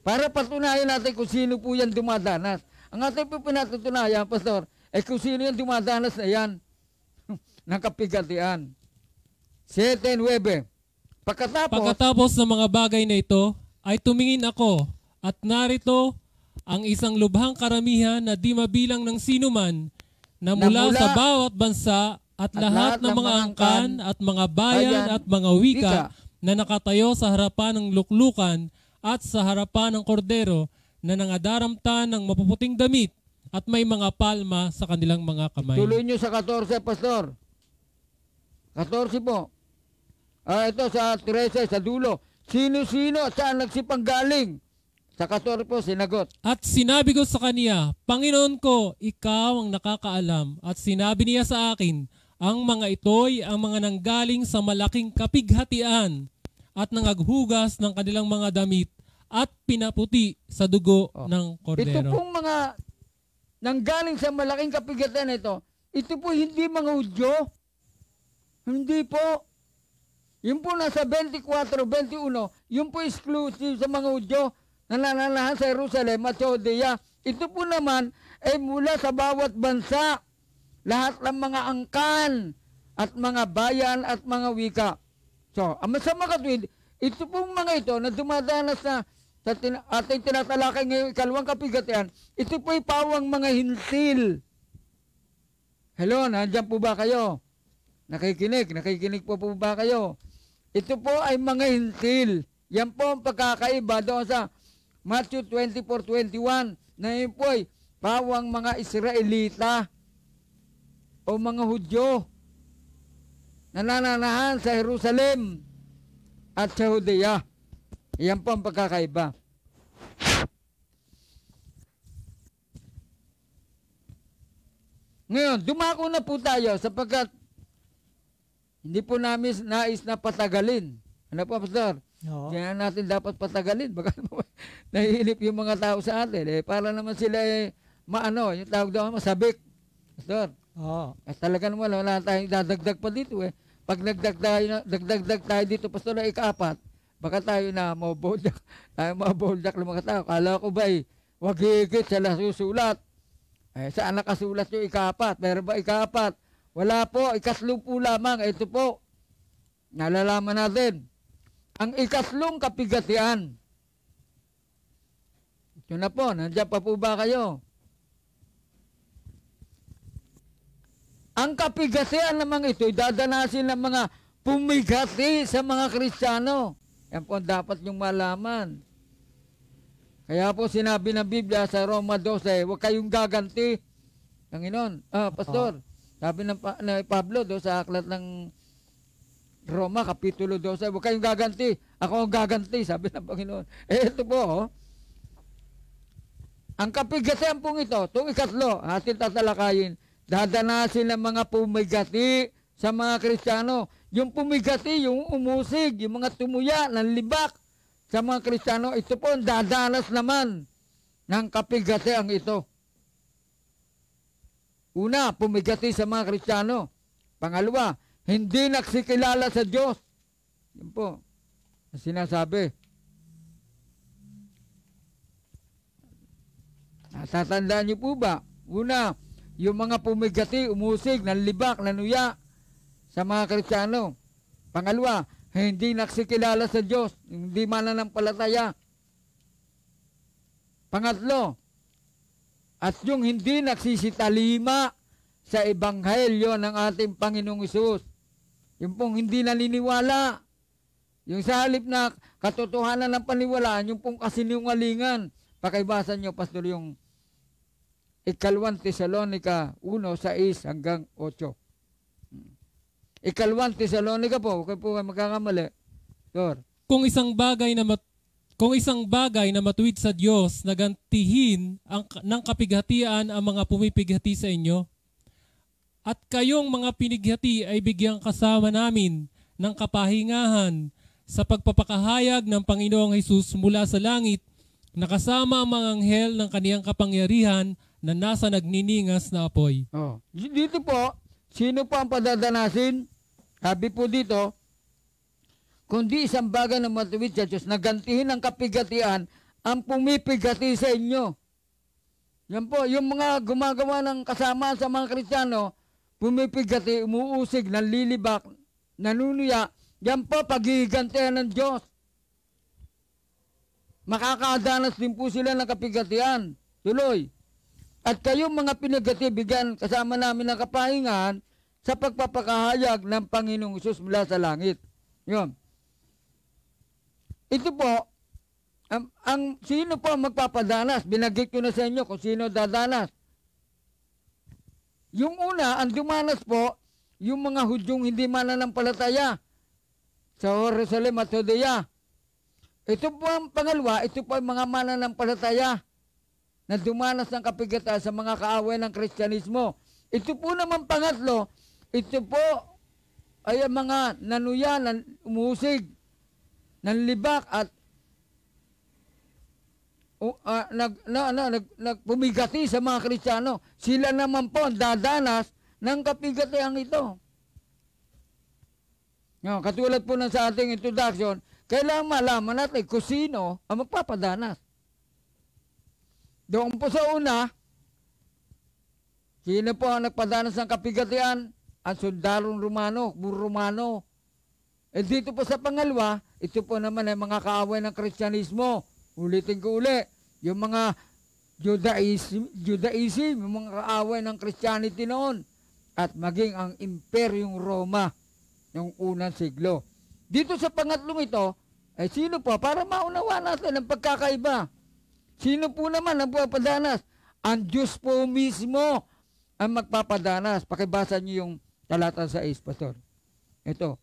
Para patunayan natin kung sino po yan dumadanas. Ang ating po pinatutunayan, Pastor, eh kung sino yung dumadanas na yan, nakapigatian. 7-9. Pagkatapos, Pagkatapos ng mga bagay na ito, ay tumingin ako at narito ang isang lubhang karamihan na di mabilang ng sinuman na mula, na mula sa bawat bansa at, at lahat, lahat ng, mga angkan at mga bayan, at mga wika, wika na nakatayo sa harapan ng luklukan at sa harapan ng kordero na nangadaramtan ng mapuputing damit at may mga palma sa kanilang mga kamay. Tuloy nyo sa 14, Pastor. 14 po. Ah, ito sa 13, sa dulo. Sino-sino saan nagsipang galing? Sa 14 po, sinagot. At sinabi ko sa kaniya, Panginoon ko, ikaw ang nakakaalam. At sinabi niya sa akin, ang mga ito'y ang mga nanggaling sa malaking kapighatian at nangaghugas ng kanilang mga damit at pinaputi sa dugo oh. ng kordero. Ito pong mga nang galing sa malaking kapigatan ito, ito po hindi mga Udyo. Hindi po. Yun po nasa 24, 21, yun po exclusive sa mga Udyo na nananahan sa Jerusalem at Judea. Ito po naman ay mula sa bawat bansa, lahat ng mga angkan at mga bayan at mga wika. So, ang masama katwid, ito pong mga ito na dumadanas na sa tin ating tinatalakay ngayong ikalawang kapigatian, ito po'y pawang mga hintil. Hello, nandiyan po ba kayo? Nakikinig, nakikinig po po ba kayo? Ito po ay mga hintil. Yan po ang pagkakaiba doon sa Matthew 24:21 na yun po ay pawang mga Israelita o mga Hudyo na nananahan sa Jerusalem at sa Judea. Iyan po ang pagkakaiba. Ngayon, dumako na po tayo sapagkat hindi po namin nais na patagalin. Ano po, Pastor? Oo. Kaya natin dapat patagalin. Baka nahihilip yung mga tao sa atin. Eh, para naman sila eh, maano, yung tawag daw, masabik. Pastor? Oo. Eh, talaga naman, wala tayong dadagdag pa dito eh. Pag nagdagdag tayo, nagdagdag tayo dito, Pastor, na ikapat, Baka tayo na maboldak, tayo maboldak ng mga tao. Kala ko ba'y eh, wagigit sa nasusulat. Eh, saan nakasulat yung ikapat? Meron ba ikapat? Wala po, ikaslo po lamang. Ito po, nalalaman natin. Ang ikaslong kapigatian. Ito na po, nandiyan pa po ba kayo? Ang kapigatian namang ito, dadanasin ng mga pumigati sa mga Kristiyano. Yan po ang dapat yung malaman. Kaya po sinabi ng Biblia sa Roma 12, huwag kayong gaganti. inon, ah, pastor, sabi ng, na Pablo do sa aklat ng Roma, Kapitulo 12, huwag kayong gaganti. Ako ang gaganti, sabi ng Panginoon. Eh, ito po, oh. Ang kapigatian pong ito, itong ikatlo, atin tatalakayin, dadanasin ng mga pumigati sa mga Kristiyano. Yung pumigati, yung umusig, yung mga tumuya, nanlibak sa mga Kristiyano, ito po dadalas naman ng kapigati ang ito. Una, pumigati sa mga Kristiyano. Pangalawa, hindi naksikilala sa Diyos. Yan po, sinasabi. Natatandaan niyo po ba? Una, yung mga pumigati, umusig, nanlibak, nanuya, sa mga Kristiyano. Pangalawa, hindi nakikilala sa Diyos, hindi mananampalataya. Pangatlo, at yung hindi nagsisitalima sa ebanghelyo ng ating Panginoong Isus. Yung pong hindi naniniwala. Yung sa halip na katotohanan ng paniwalaan, yung pong kasinungalingan. Pakibasa nyo, Pastor, yung ikalawang Tesalonica 1 sa 6 hanggang 8. Ikalawang Tesalonica po, kung po kayo magkakamali. Sir. Kung isang bagay na mat- kung isang bagay na matuwid sa Diyos na gantihin ang, ng kapighatian ang mga pumipighati sa inyo, at kayong mga pinighati ay bigyang kasama namin ng kapahingahan sa pagpapakahayag ng Panginoong Hesus mula sa langit na kasama ang mga anghel ng kaniyang kapangyarihan na nasa nagniningas na apoy. Oh. Dito po, sino po ang padadanasin? Sabi po dito, kundi isang bagay na matuwid sa Diyos, nagantihin ang kapigatian ang pumipigati sa inyo. Yan po, yung mga gumagawa ng kasama sa mga Kristiyano, pumipigati, umuusig, nanlilibak, nanunuya, yan po, pagigantihan ng Diyos. Makakadanas din po sila ng kapigatian. Tuloy. At kayong mga pinagati, bigyan kasama namin ng kapahingan, sa pagpapakahayag ng Panginoong Isus mula sa langit. Yun. Ito po, ang, ang sino po magpapadanas? Binagit ko na sa inyo kung sino dadanas. Yung una, ang dumanas po, yung mga hudyong hindi mananampalataya sa Jerusalem at Judea. Ito po ang pangalawa, ito po ang mga mananampalataya na dumanas ng kapigatan sa mga kaaway ng Kristyanismo. Ito po naman pangatlo, ito po ay ang mga nanuya umusig, umuhusig, nanlibak at uh, uh, nag, na, na, nag, nagpumigati sa mga Kristiyano. Sila naman po ang dadanas ng kapigatiang ito. No, katulad po ng sa ating introduction, kailangan malaman natin kung sino ang magpapadanas. Doon po sa una, sino po ang nagpadanas ng kapigatian? ang sundarong Romano, buro Romano. Eh dito po sa pangalawa, ito po naman ay mga kaaway ng Kristyanismo. Ulitin ko uli, yung mga Judaism, Judaism yung mga kaaway ng Christianity noon at maging ang Imperyong Roma ng unang siglo. Dito sa pangatlong ito, ay eh, sino po? Para maunawa natin ang pagkakaiba. Sino po naman ang papadanas? Ang Diyos po mismo ang magpapadanas. Pakibasa niyo yung Talata 6, Pastor. Ito.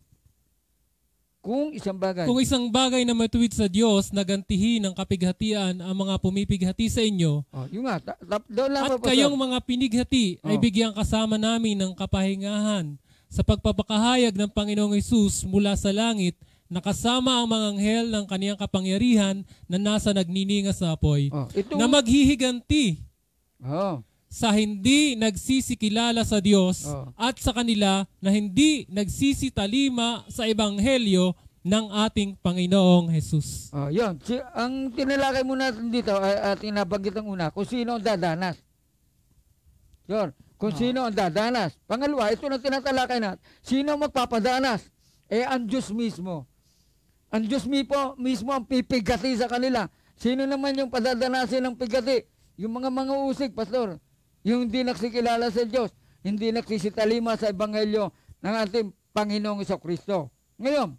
Kung isang bagay... Kung isang bagay na matuwid sa Diyos, nagantihin ng kapighatian ang mga pumipighati sa inyo. Oh, yung nga, ta- ta- doon lang at pa, kayong mga pinighati oh. ay bigyang kasama namin ng kapahingahan sa pagpapakahayag ng Panginoong Isus mula sa langit nakasama ang mga anghel ng kaniyang kapangyarihan na nasa nagniningas na apoy oh, itong... na maghihiganti oh sa hindi nagsisikilala sa Diyos oh. at sa kanila na hindi nagsisitalima sa ebanghelyo ng ating Panginoong Jesus. Oh, yun. Si, ang tinalakay mo natin dito ay at inabanggit ang una, kung sino ang dadanas. Yun. Kung oh. sino ang dadanas. Pangalawa, ito na tinatalakay natin. Sino magpapadanas? Eh, ang Diyos mismo. Ang Diyos mismo, mismo ang pipigati sa kanila. Sino naman yung padadanasin ng pigati? Yung mga mga usig, pastor. Yung hindi nakikilala sa Diyos, hindi nagsisitalima sa Ebanghelyo ng ating Panginoong Kristo. Ngayon,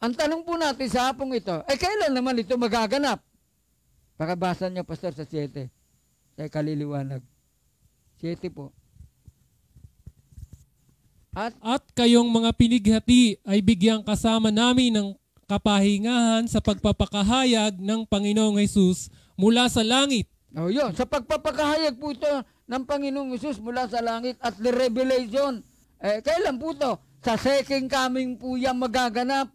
ang tanong po natin sa hapong ito, eh kailan naman ito magaganap? Pakabasa niyo, Pastor, sa 7. Sa kaliliwanag. 7 po. At, At kayong mga pinighati ay bigyang kasama namin ng kapahingahan sa pagpapakahayag ng Panginoong Hesus mula sa langit o oh, yun, sa pagpapakahayag po ito ng Panginoong Isus mula sa langit at the revelation, eh, kailan po ito? Sa second coming po yan magaganap.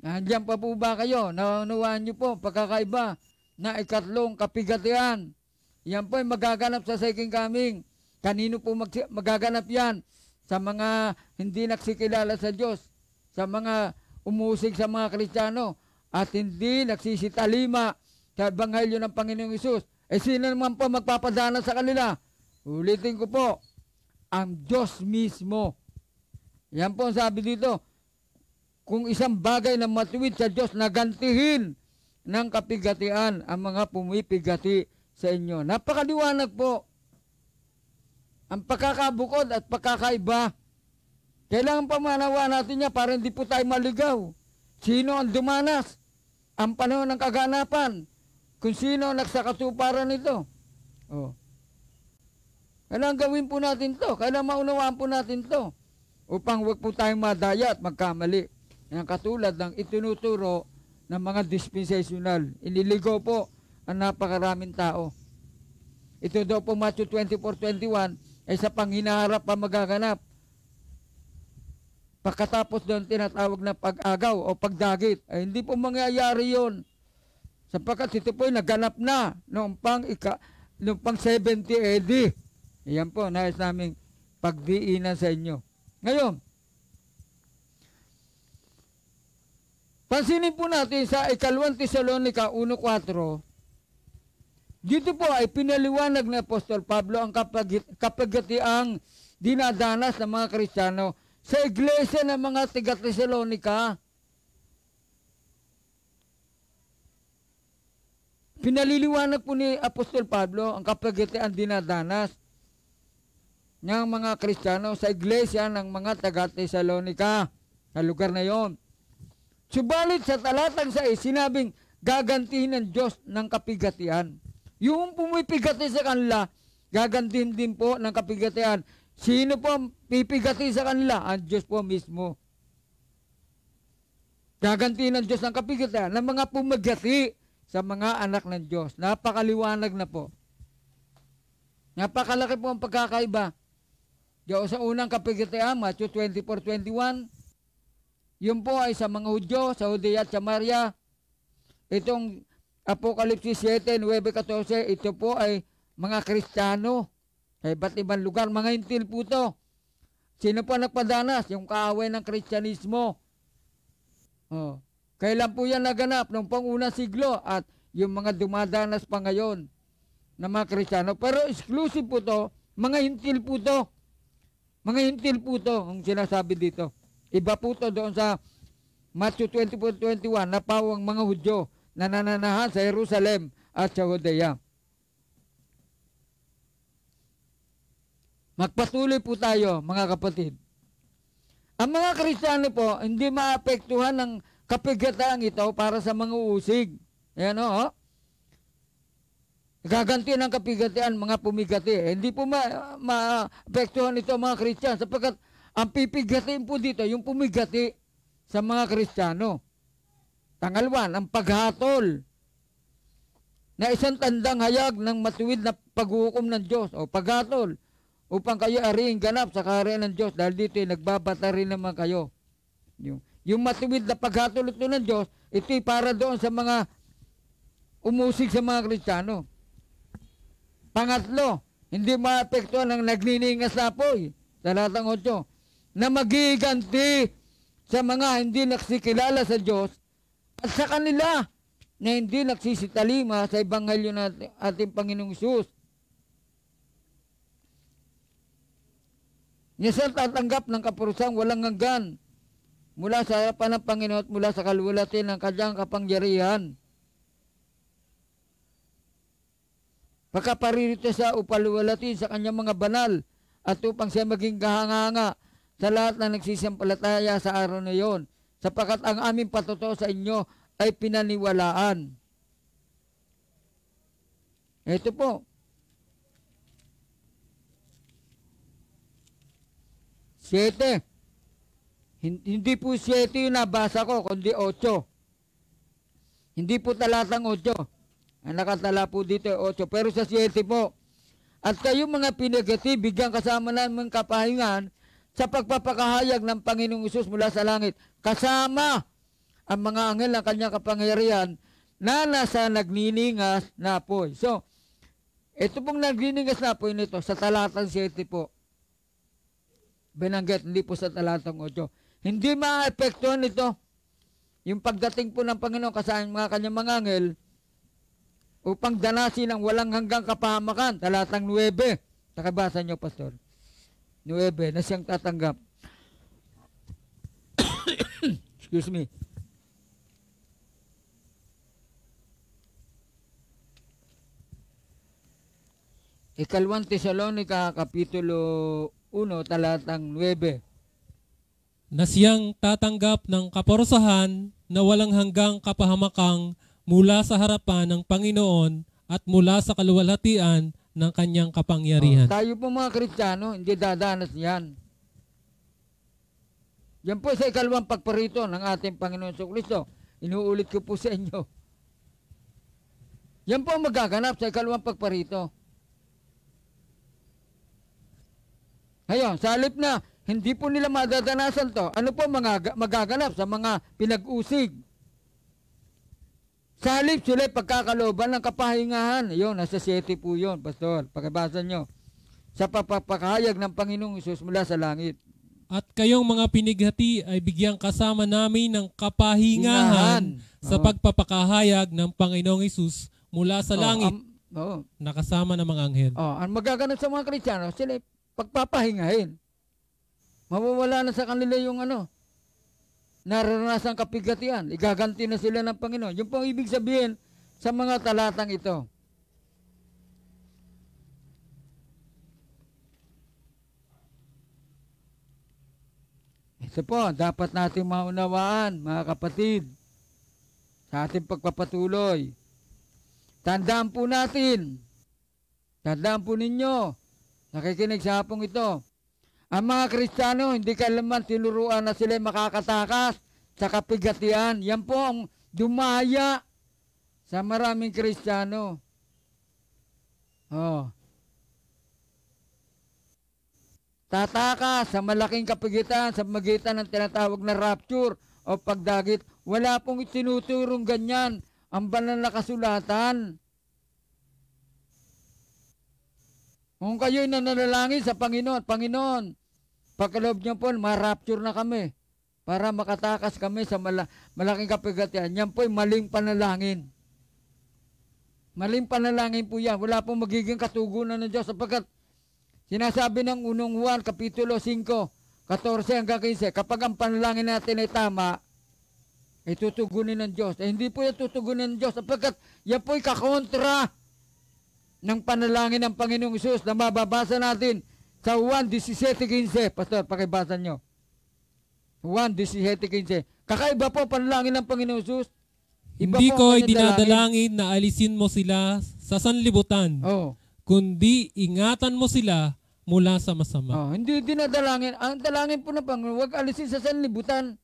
Nandiyan pa po ba kayo? Naunuan niyo po, pagkakaiba na ikatlong kapigatian. Yan po ay magaganap sa second coming. Kanino po mag magaganap yan? Sa mga hindi naksikilala sa Diyos, sa mga umusig sa mga Kristiyano, at hindi nagsisitalima sa Ebanghelyo ng Panginoong Isus, eh sino naman po magpapadana sa kanila? Ulitin ko po, ang Diyos mismo. Yan po ang sabi dito. Kung isang bagay na matuwid sa Diyos, nagantihin ng kapigatian ang mga pumipigati sa inyo. Napakaliwanag po. Ang pagkakabukod at pagkakaiba, kailangan pa manawa natin niya para hindi po tayo maligaw. Sino ang dumanas ang panahon ng kaganapan? Kung sino ang nagsakatuparan nito? Oh. Kailangan gawin po natin to. Kailan maunawaan po natin to. Upang huwag po tayong madaya at magkamali. Yan katulad ng itinuturo ng mga dispensational. Iniligo po ang napakaraming tao. Ito daw po Matthew 24:21 ay sa panghinaharap pa magaganap Pagkatapos doon tinatawag na pag-agaw o pagdagit. Ay, hindi po mangyayari yon Sapagkat ito po naganap na noong pang, ika, noong pang 70 AD. Yan po, nais naming pagdiinan sa inyo. Ngayon, pansinin po natin sa ikalawang Tesalonica 1.4, dito po ay pinaliwanag ni Apostol Pablo ang kapagatiang dinadanas ng mga Kristiyano sa iglesia ng mga tiga Thessalonica. Pinaliliwanag po ni Apostol Pablo ang kapagitian dinadanas ng mga Kristiyano sa iglesia ng mga taga Thessalonica sa lugar na yon. Subalit sa talatang sa sinabing gagantihin ng Diyos ng kapigatian. Yung pumipigati sa kanila, gagantihin din po ng kapigatian. Sino po ang pipigati sa kanila? Ang Diyos po mismo. Gaganti ng Diyos ang kapigatan ng mga pumagati sa mga anak ng Diyos. Napakaliwanag na po. Napakalaki po ang pagkakaiba. Diyo sa unang kapigatan, Matthew 24.21, yun po ay sa mga Hudyo, sa Hudya at Maria. Itong Apokalipsis 7, 9, 14, ito po ay mga Kristiyano sa eh, ba't ibang lugar, mga hintil po to. Sino pa nagpadanas? Yung kaaway ng Kristyanismo. Oh. Kailan po yan naganap? Nung pangunang siglo at yung mga dumadanas pa ngayon na mga Kristiyano. Pero exclusive po to, mga hintil po to. Mga hintil po to, ang sinasabi dito. Iba po to doon sa Matthew 24-21 na pawang mga Hudyo na nananahan sa Jerusalem at sa Hodea. Magpatuloy po tayo, mga kapatid. Ang mga kristyano po, hindi maapektuhan ng kapigataang ito para sa mga usig. Ayan o. Oh, oh. Gaganti ng kapigatian mga pumigati. Eh, hindi po ma- maapektuhan ito mga kristyan sapagkat ang pipigatiin po dito, yung pumigati sa mga kristyano. Tangalwan, ang paghatol na isang tandang hayag ng matuwid na paghukom ng Diyos o paghatol upang kayo ariing ganap sa kaharian ng Diyos dahil dito ay nagbabata rin naman kayo. Yung, yung matuwid na paghatulot ng Diyos, ito ay para doon sa mga umusig sa mga Kristiyano. Pangatlo, hindi maapektuhan ng nagliningas na apoy. Talatang 8. Na magiganti sa mga hindi naksikilala sa Diyos at sa kanila na hindi nagsisitalima sa Ebanghelyo ng ating Panginoong Isus Niya siya tatanggap ng kapurusang walang hanggan mula sa harapan ng Panginoon at mula sa kalulatin ng kanyang kapangyarihan. Pagkaparirito siya upaluwalatin sa kanyang mga banal at upang siya maging kahanganga sa lahat na nagsisampalataya sa araw na iyon sapagkat ang aming patotoo sa inyo ay pinaniwalaan. Ito po, Siyete. Hindi po siyete yung nabasa ko, kundi otso. Hindi po talatang otso. Ang nakatala po dito ay otso. Pero sa siyete po, at kayong mga pinagati, bigyan kasama namin kapahingan sa pagpapakahayag ng Panginoong Isus mula sa langit. Kasama ang mga anghel ng kanyang kapangyarihan na nasa nagniningas na apoy. So, ito pong nagniningas na apoy nito sa talatang 7 po binanggit hindi po sa talatang 8. Hindi maaapektuhan ito yung pagdating po ng Panginoon kasama ng mga kanyang mga angel upang danasin ang walang hanggang kapahamakan. Talatang 9. Nakabasa nyo, Pastor. 9 na siyang tatanggap. Excuse me. Ikalawang Tesalonica, Kapitulo 1 talatang 9 na siyang tatanggap ng kaporusahan na walang hanggang kapahamakang mula sa harapan ng Panginoon at mula sa kaluwalhatian ng kanyang kapangyarihan. Oh, tayo po mga Kristiyano, hindi dadanas niyan. Yan po sa ikalawang pagparito ng ating Panginoon sa Kristo. Inuulit ko po sa inyo. Yan po ang magaganap sa ikalawang pagparito. Ngayon, sa halip na hindi po nila madadanasan to, ano po mga magaganap sa mga pinag-usig? Sa halip sila pagkakalooban ng kapahingahan. Yun, nasa 7 po yun, Pastor. Pakibasa nyo. Sa papapakahayag ng Panginoong Isus mula sa langit. At kayong mga pinighati ay bigyang kasama namin ng kapahingahan sa pagpapakahayag ng Panginoong Isus mula sa oh, langit. Um, oh. Nakasama ng mga anghel. Oh, ang magaganap sa mga Kristiyano, sila pagpapahingahin. Mawawala na sa kanila yung ano, naranasan kapigatian. Igaganti na sila ng Panginoon. Yung pong ibig sabihin sa mga talatang ito. Ito po, dapat natin maunawaan, mga kapatid, sa ating pagpapatuloy. Tandaan po natin, tandaan po ninyo, Nakikinig sa hapong ito. Ang mga Kristiyano, hindi kailanman tinuruan na sila makakatakas sa kapigatian. Yan po ang dumaya sa maraming Kristiyano. Oh. Tataka sa malaking kapigitan sa magitan ng tinatawag na rapture o pagdagit. Wala pong itinuturong ganyan ang banal na kasulatan. Kung kayo'y nananalangin sa Panginoon, Panginoon, pagkaloob niyo po, ma-rapture na kami para makatakas kami sa mala- malaking kapigatian. Yan po'y maling panalangin. Maling panalangin po yan. Wala pong magiging katugunan ng Diyos sapagkat sinasabi ng unong Juan, Kapitulo 5, 14 hanggang 15, kapag ang panalangin natin ay tama, ay tutugunin ng Diyos. Eh, hindi po yan tutugunin ng Diyos sapagkat yan po'y kakontra ng panalangin ng Panginoong Isus na mababasa natin sa 1.17.15. Pastor, pakibasa nyo. 1.17.15. Kakaiba po panalangin ng Panginoong Isus. Iba Hindi ko ay dinadalangin na alisin mo sila sa sanlibutan, oh. kundi ingatan mo sila mula sa masama. Oh, hindi dinadalangin. Ang dalangin po ng Panginoon, huwag alisin sa sanlibutan.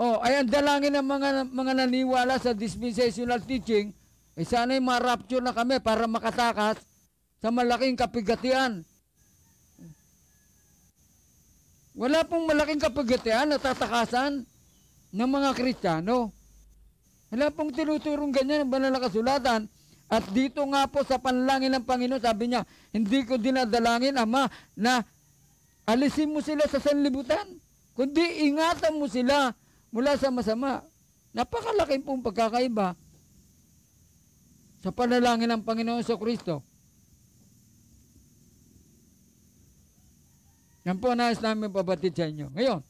Oh, ay ang dalangin ng mga mga naniwala sa dispensational teaching eh sana'y marapture na kami para makatakas sa malaking kapigatian. Wala pong malaking kapigatian na tatakasan ng mga Kristiyano. Wala pong tinuturong ganyan ang banal na kasulatan. At dito nga po sa panlangin ng Panginoon, sabi niya, hindi ko dinadalangin, Ama, na alisin mo sila sa sanlibutan, kundi ingatan mo sila mula sa masama. Napakalaking pong pagkakaiba sa panalangin ng Panginoon sa Kristo. Yan po nais namin pabatid sa inyo. Ngayon,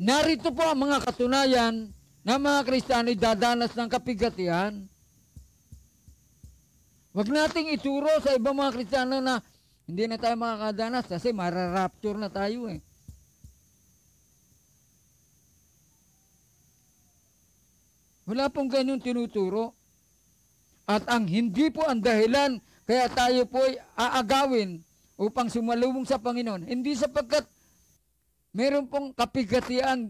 narito po ang mga katunayan na mga Kristiyano dadanas ng kapigatian. Huwag nating ituro sa ibang mga Kristiyano na hindi na tayo makakadanas kasi mararapture na tayo eh. Wala pong ganyan tinuturo at ang hindi po ang dahilan kaya tayo po ay aagawin upang sumalubong sa Panginoon. Hindi sapagkat meron pong kapigatian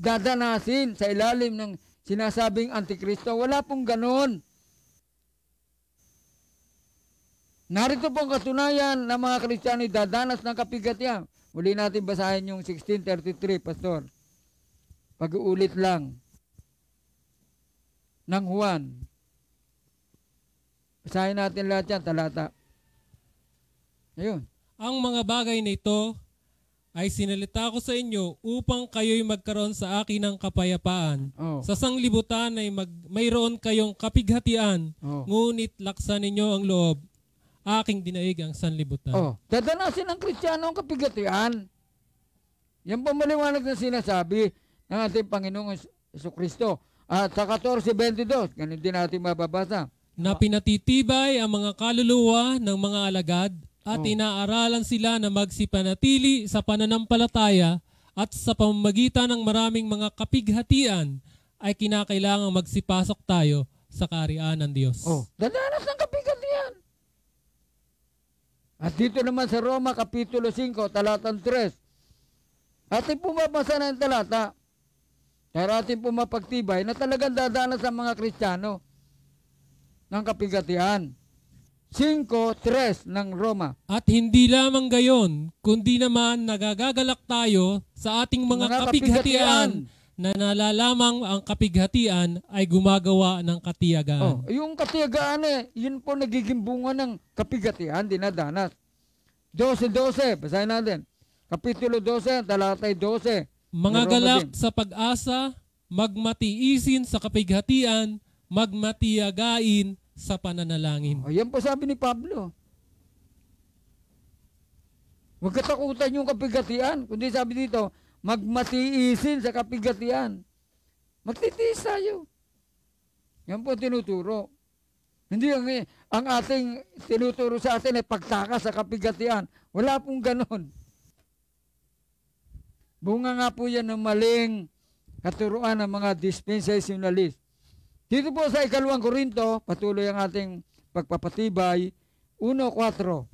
dadanasin sa ilalim ng sinasabing Antikristo. Wala pong ganoon. Narito pong katunayan ng mga Kristiyano dadanas ng kapigatian. Muli natin basahin yung 1633, Pastor. Pag-uulit lang ng Juan. Basahin natin lahat yan, talata. Ayun. Ang mga bagay na ito ay sinalita ko sa inyo upang kayo'y magkaroon sa akin ng kapayapaan. Oh. Sa sanglibutan ay mag, mayroon kayong kapighatian, oh. ngunit laksan ninyo ang loob. Aking dinaig ang sanlibutan. Oh. Dadanasin ng Kristiyano ang kapighatian. Yan po maliwanag na sinasabi ng ating Panginoong Kristo. At sa 14.22, ganun din natin mababasa. Na pinatitibay ang mga kaluluwa ng mga alagad at oh. inaaralan sila na magsipanatili sa pananampalataya at sa pamamagitan ng maraming mga kapighatian ay kinakailangan magsipasok tayo sa kaharian ng Diyos. Oh, dadanas ng kapighatian. At dito naman sa Roma Kapitulo 5, talatang 3. Ating pumapasa ng talata, kaya natin po mapagtibay na talagang dadaanan sa mga Kristiyano ng kapigatian. 5.3 ng Roma. At hindi lamang gayon, kundi naman nagagagalak tayo sa ating mga, mga kapighatian, kapighatian na nalalamang ang kapighatian ay gumagawa ng katiyagaan. Oh, yung katiyagaan eh, yun po nagiging bunga ng kapighatian, dinadanas. 12.12, basahin natin. Kapitulo 12, talatay 12. Mga galak sa pag-asa, magmatiisin sa kapighatian, magmatiyagain sa pananalangin. O, oh, yan po sabi ni Pablo. Huwag katakutan yung kapigatian. Kundi sabi dito, magmatiisin sa kapigatian. Magtitiis tayo. Yan po tinuturo. Hindi ang, ang ating tinuturo sa atin ay pagtaka sa kapigatian. Wala pong ganon. Bunga nga po yan ng maling katuruan ng mga dispensationalist. Dito po sa ikalawang korinto, patuloy ang ating pagpapatibay, 1.4.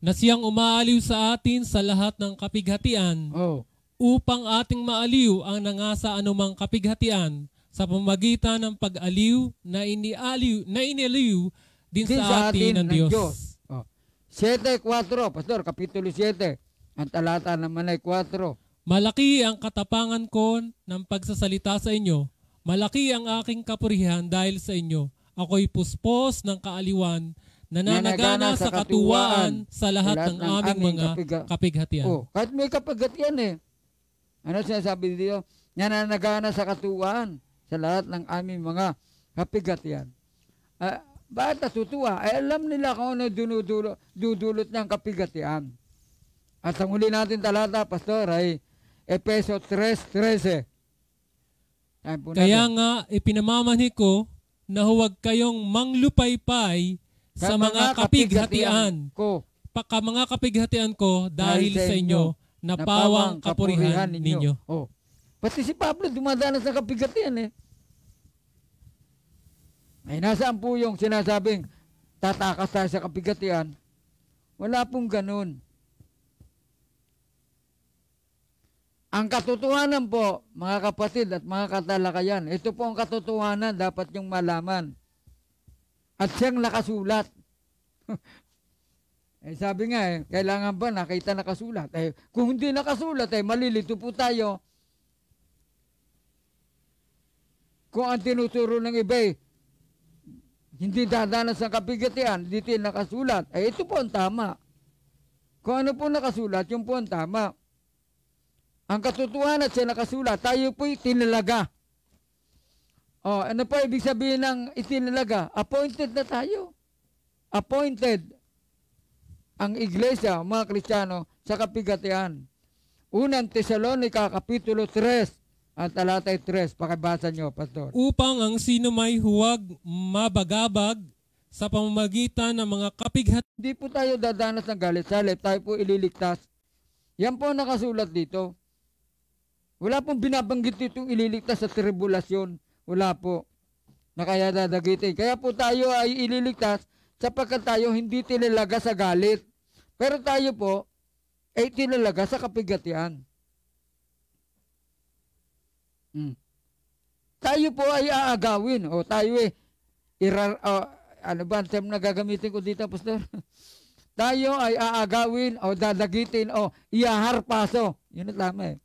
Na siyang umaaliw sa atin sa lahat ng kapighatian oh. upang ating maaliw ang nangasa anumang kapighatian sa pamagitan ng pag-aliw na inialiw, na inialiw din, din sa, atin, atin ng, ng Diyos. Diyos. Oh. 7.4, Pastor, Kapitulo 7. Ang talata naman ay 4. Malaki ang katapangan ko ng pagsasalita sa inyo. Malaki ang aking kapurihan dahil sa inyo. Ako'y puspos ng kaaliwan, nananagana sa katuwaan sa lahat, ng, aming, mga kapiga. kapighatian. Oh, kahit may kapighatian eh. Ano sinasabi dito? Nananagana sa katuwaan sa lahat ng aming mga kapighatian. Uh, bakit natutuwa? Ay, alam nila kung ano dudulo, dudulot ng kapighatian. At ang uli natin talata, Pastor, ay Epeso 3.13. Kaya natin. nga, ipinamamanhi ko na huwag kayong manglupaypay sa mga, kapighatian ko. Paka mga kapighatian ko dahil, dahil sa inyo, napawang kapurihan, kapurihan ninyo. ninyo. Oh. Pati si Pablo dumadanas sa kapighatian eh. Ay, nasaan po yung sinasabing tatakas tayo sa kapigatian? Wala pong ganun. Ang katotohanan po, mga kapatid at mga katalakayan, ito po ang katotohanan dapat yung malaman. At siyang nakasulat. eh, sabi nga eh, kailangan ba nakita nakasulat? Eh, kung hindi nakasulat, eh, malilito po tayo. Kung ang tinuturo ng iba eh, hindi dadanas ng kapigatian, dito nakasulat. Eh, ito po ang tama. Kung ano po nakasulat, yung po ang tama. Ang katotohanan sa nakasulat, tayo po'y tinalaga. Oh, ano po ibig sabihin ng itinalaga? Appointed na tayo. Appointed ang iglesia, mga Kristiyano, sa kapigatian. Unang Tesalonica, Kapitulo 3, ang talatay 3, pakibasa nyo, Pastor. Upang ang sino may huwag mabagabag sa pamamagitan ng mga kapighat. Hindi po tayo dadanas ng galit-salit, tayo po ililigtas. Yan po nakasulat dito. Wala pong binabanggit itong ililigtas sa tribulasyon. Wala po na kaya dadagitin. Kaya po tayo ay ililigtas sapagkat tayo hindi tinilaga sa galit. Pero tayo po ay tinilaga sa kapigatian. Hmm. Tayo po ay aagawin. O tayo ay eh, irar, o, ano ba ang term na gagamitin ko dito, Pastor? tayo ay aagawin o dadagitin o iaharpaso. Yun ang tama eh.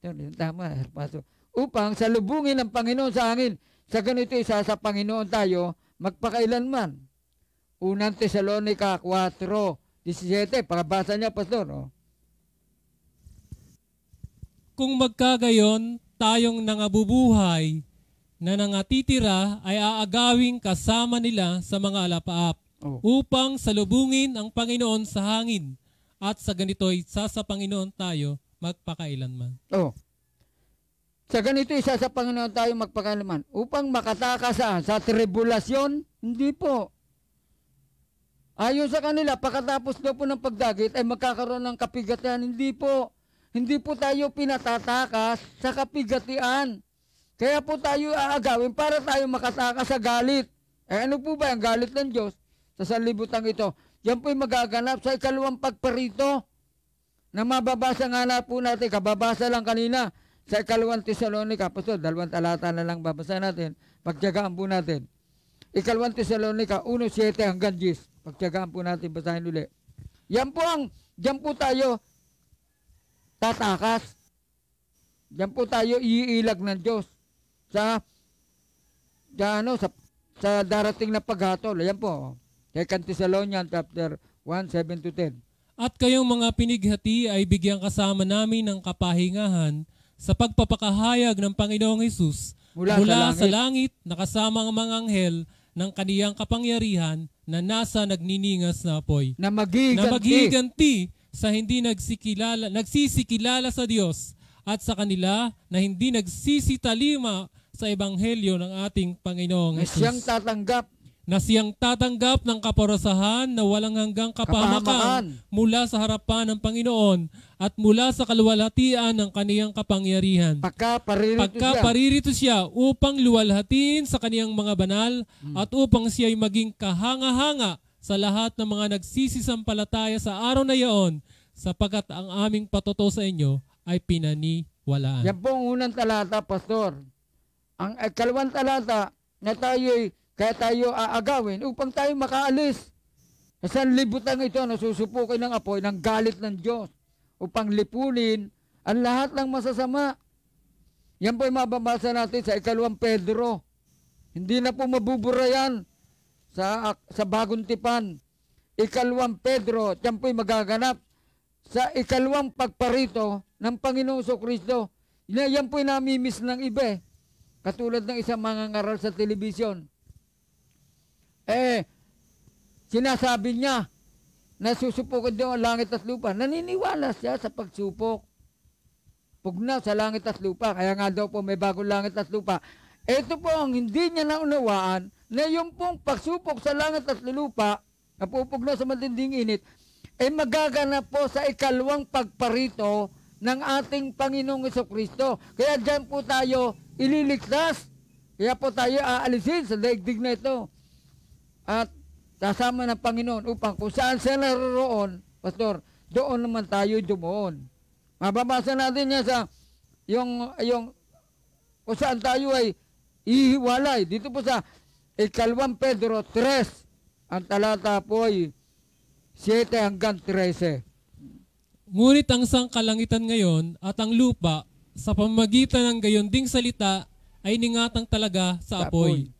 Yun, tama, Pastor. Upang salubungin ng Panginoon sa angin. Sa ganito, isa sa Panginoon tayo, magpakailanman. Unang Tesalonica 4.17. Pakabasa niya, Pastor. Oh. Kung magkagayon, tayong nangabubuhay na nangatitira ay aagawing kasama nila sa mga alapaap oh. upang salubungin ang Panginoon sa hangin at sa ganito'y sa Panginoon tayo Magpakailanman. Oo. Oh. Sa ganito, isa sa Panginoon tayo magpakailanman. Upang makataka saan? Sa tribulasyon? Hindi po. Ayon sa kanila, pagkatapos daw po ng pagdagit ay magkakaroon ng kapigatian. Hindi po. Hindi po tayo pinatatakas sa kapigatian. Kaya po tayo aagawin para tayo makatakas sa galit. Eh ano po ba ang galit ng Diyos sa salibutan ito? Yan po'y magaganap sa ikalawang pagparito na mababasa nga na po natin, kababasa lang kanina sa ikalawang Tesalonica, pasto dalawang talata na lang babasa natin, pagtyagaan po natin. Ikalawang Tesalonica, 1.7 hanggang 10, pagtyagaan po natin, basahin ulit. Yan po ang, yan po tayo tatakas. Yan po tayo iilag ng Diyos sa, sa ano, sa, sa darating na paghatol. Yan po. Second Thessalonians chapter 1, 7 to 10. At kayong mga pinighati ay bigyang kasama namin ng kapahingahan sa pagpapakahayag ng Panginoong Hesus mula, mula sa, langit. sa langit na kasama ang mga anghel ng kaniyang kapangyarihan na nasa nagniningas na apoy. Na magiganti. Na magiganti sa hindi nagsikilala, nagsisikilala sa Diyos at sa kanila na hindi nagsisitalima sa ebanghelyo ng ating Panginoong Hesus. Na siyang tatanggap na siyang tatanggap ng kaporosahan na walang hanggang kapahamakan, mula sa harapan ng Panginoon at mula sa kaluwalhatian ng kaniyang kapangyarihan. Pagkaparirito, Pagkaparirito siya. siya upang luwalhatiin sa kaniyang mga banal hmm. at upang siya ay maging kahanga-hanga sa lahat ng mga nagsisisampalataya sa araw na iyon sapagkat ang aming patoto sa inyo ay pinaniwalaan. Yan pong unang talata, Pastor. Ang ikalawang eh, talata na tayo'y kaya tayo aagawin upang tayo makaalis. Sa libutan ito, nasusupukin ng apoy ng galit ng Diyos upang lipunin ang lahat ng masasama. Yan po mababasa natin sa ikalawang Pedro. Hindi na po mabubura yan sa, sa bagong tipan. Ikalawang Pedro, yan po magaganap sa ikalawang pagparito ng Panginoong Kristo. Yan po'y ay namimiss ng iba. Eh. Katulad ng isang mga ngaral sa telebisyon. Eh, sinasabi niya na susupukan daw ang langit at lupa. Naniniwala siya sa pagsupok. Pugna sa langit at lupa. Kaya nga daw po may bagong langit at lupa. Ito po ang hindi niya naunawaan na yung pong pagsupok sa langit at lupa na pupugna sa matinding init ay eh magaganap po sa ikalawang pagparito ng ating Panginoong Iso Kristo. Kaya dyan po tayo ililigtas. Kaya po tayo aalisin sa daigdig na ito at kasama ng Panginoon upang kung saan sila naroon, Pastor, doon naman tayo dumoon. Mababasa natin niya sa yung, yung kung saan tayo ay ihiwalay. Dito po sa ikalawang Pedro 3, ang talata po ay 7 hanggang 13. Ngunit ang sangkalangitan ngayon at ang lupa sa pamagitan ng gayon ding salita ay ningatang talaga sa, sa apoy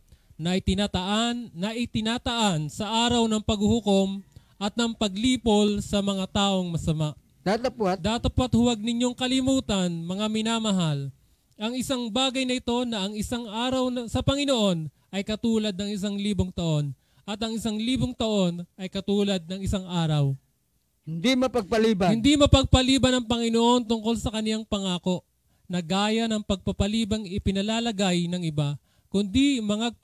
na itinataan, na itinataan sa araw ng paghuhukom at ng paglipol sa mga taong masama. Datapwat? Datapwat huwag ninyong kalimutan, mga minamahal, ang isang bagay na ito na ang isang araw na, sa Panginoon ay katulad ng isang libong taon at ang isang libong taon ay katulad ng isang araw. Hindi mapagpaliban. Hindi mapagpaliban ng Panginoon tungkol sa kaniyang pangako na gaya ng pagpapalibang ipinalalagay ng iba, kundi mga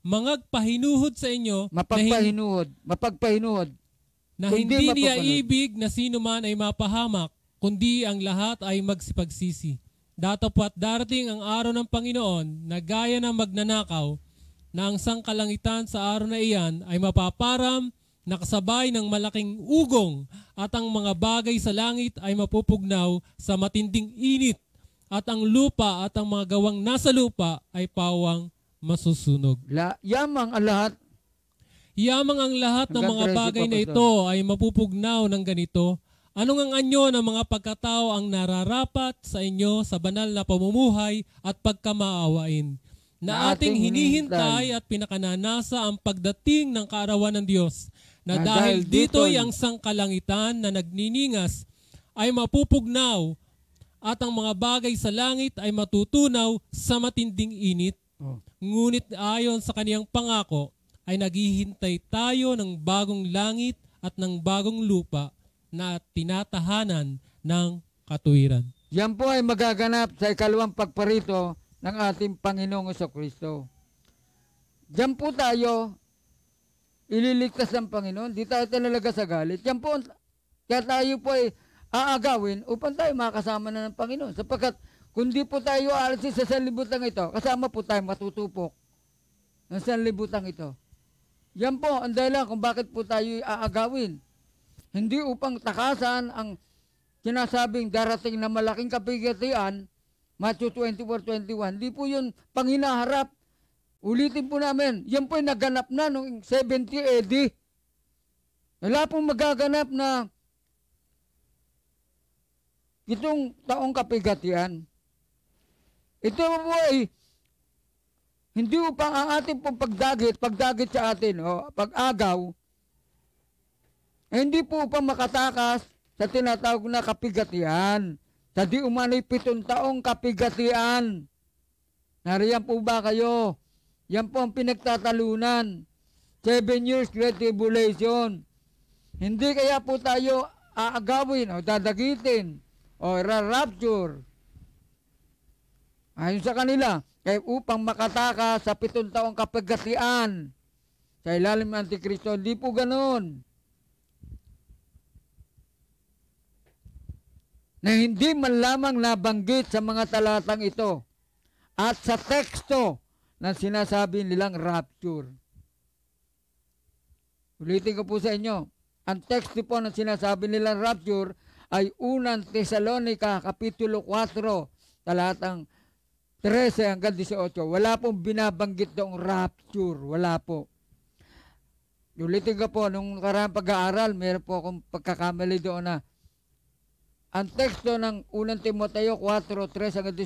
mangagpahinuhod sa inyo mapagpahinuhod na, mapagpahinuhod na hindi, hindi niya ibig na sino man ay mapahamak kundi ang lahat ay magsipagsisi datapat darating ang araw ng Panginoon na gaya ng magnanakaw na ang sangkalangitan sa araw na iyan ay mapaparam nakasabay ng malaking ugong at ang mga bagay sa langit ay mapupugnaw sa matinding init at ang lupa at ang mga gawang nasa lupa ay pawang masusunog. La, yamang ang lahat. Yamang ang lahat ng mga bagay na ito ay mapupugnaw ng ganito. Ano ang anyo ng mga pagkatao ang nararapat sa inyo sa banal na pamumuhay at pagkamaawain na ating hinihintay at pinakananasa ang pagdating ng kaarawan ng Diyos na dahil dito'y ang sangkalangitan na nagniningas ay mapupugnaw at ang mga bagay sa langit ay matutunaw sa matinding init Ngunit ayon sa kaniyang pangako, ay naghihintay tayo ng bagong langit at ng bagong lupa na tinatahanan ng katuwiran. Yan po ay magaganap sa ikalawang pagparito ng ating Panginoong Kristo. Diyan po tayo ililigtas ng Panginoon. Di tayo talaga sa galit. Diyan po, kaya tayo po ay aagawin upang tayo makasama na ng Panginoon. Sapagkat Kundi po tayo aalisin sa sanlibutan ito, kasama po tayo matutupok ng sanlibutan ito. Yan po ang dahilan kung bakit po tayo aagawin. Hindi upang takasan ang sinasabing darating na malaking kapigatian, Matthew 24:21. Hindi po yun panginaharap. Ulitin po namin, yan po naganap na noong 70 AD. Wala pong magaganap na itong taong kapigatian. Ito po buhay, hindi upang ang ating pong pagdagit, pagdagit sa atin, o pag-agaw, eh, hindi po upang makatakas sa tinatawag na kapigatian. Sa di umano'y pitong taong kapigatian. Nariyan po ba kayo? Yan po ang pinagtatalunan. Seven years great tribulation. Hindi kaya po tayo aagawin o dadagitin o rapture. Ayon sa kanila, kay upang makataka sa pitong taong kapagkatian sa ilalim ng Antikristo, hindi po ganoon. Na hindi man lamang nabanggit sa mga talatang ito at sa teksto ng sinasabi nilang rapture. Ulitin ko po sa inyo, ang teksto po ng sinasabi nilang rapture ay unang Thessalonica, Kapitulo 4, talatang 13 hanggang 18, wala pong binabanggit doong rapture. Wala po. Ulitin ko po, nung karang pag-aaral, meron po akong pagkakamali doon na ang teksto ng unang Timoteo 4:3 hanggang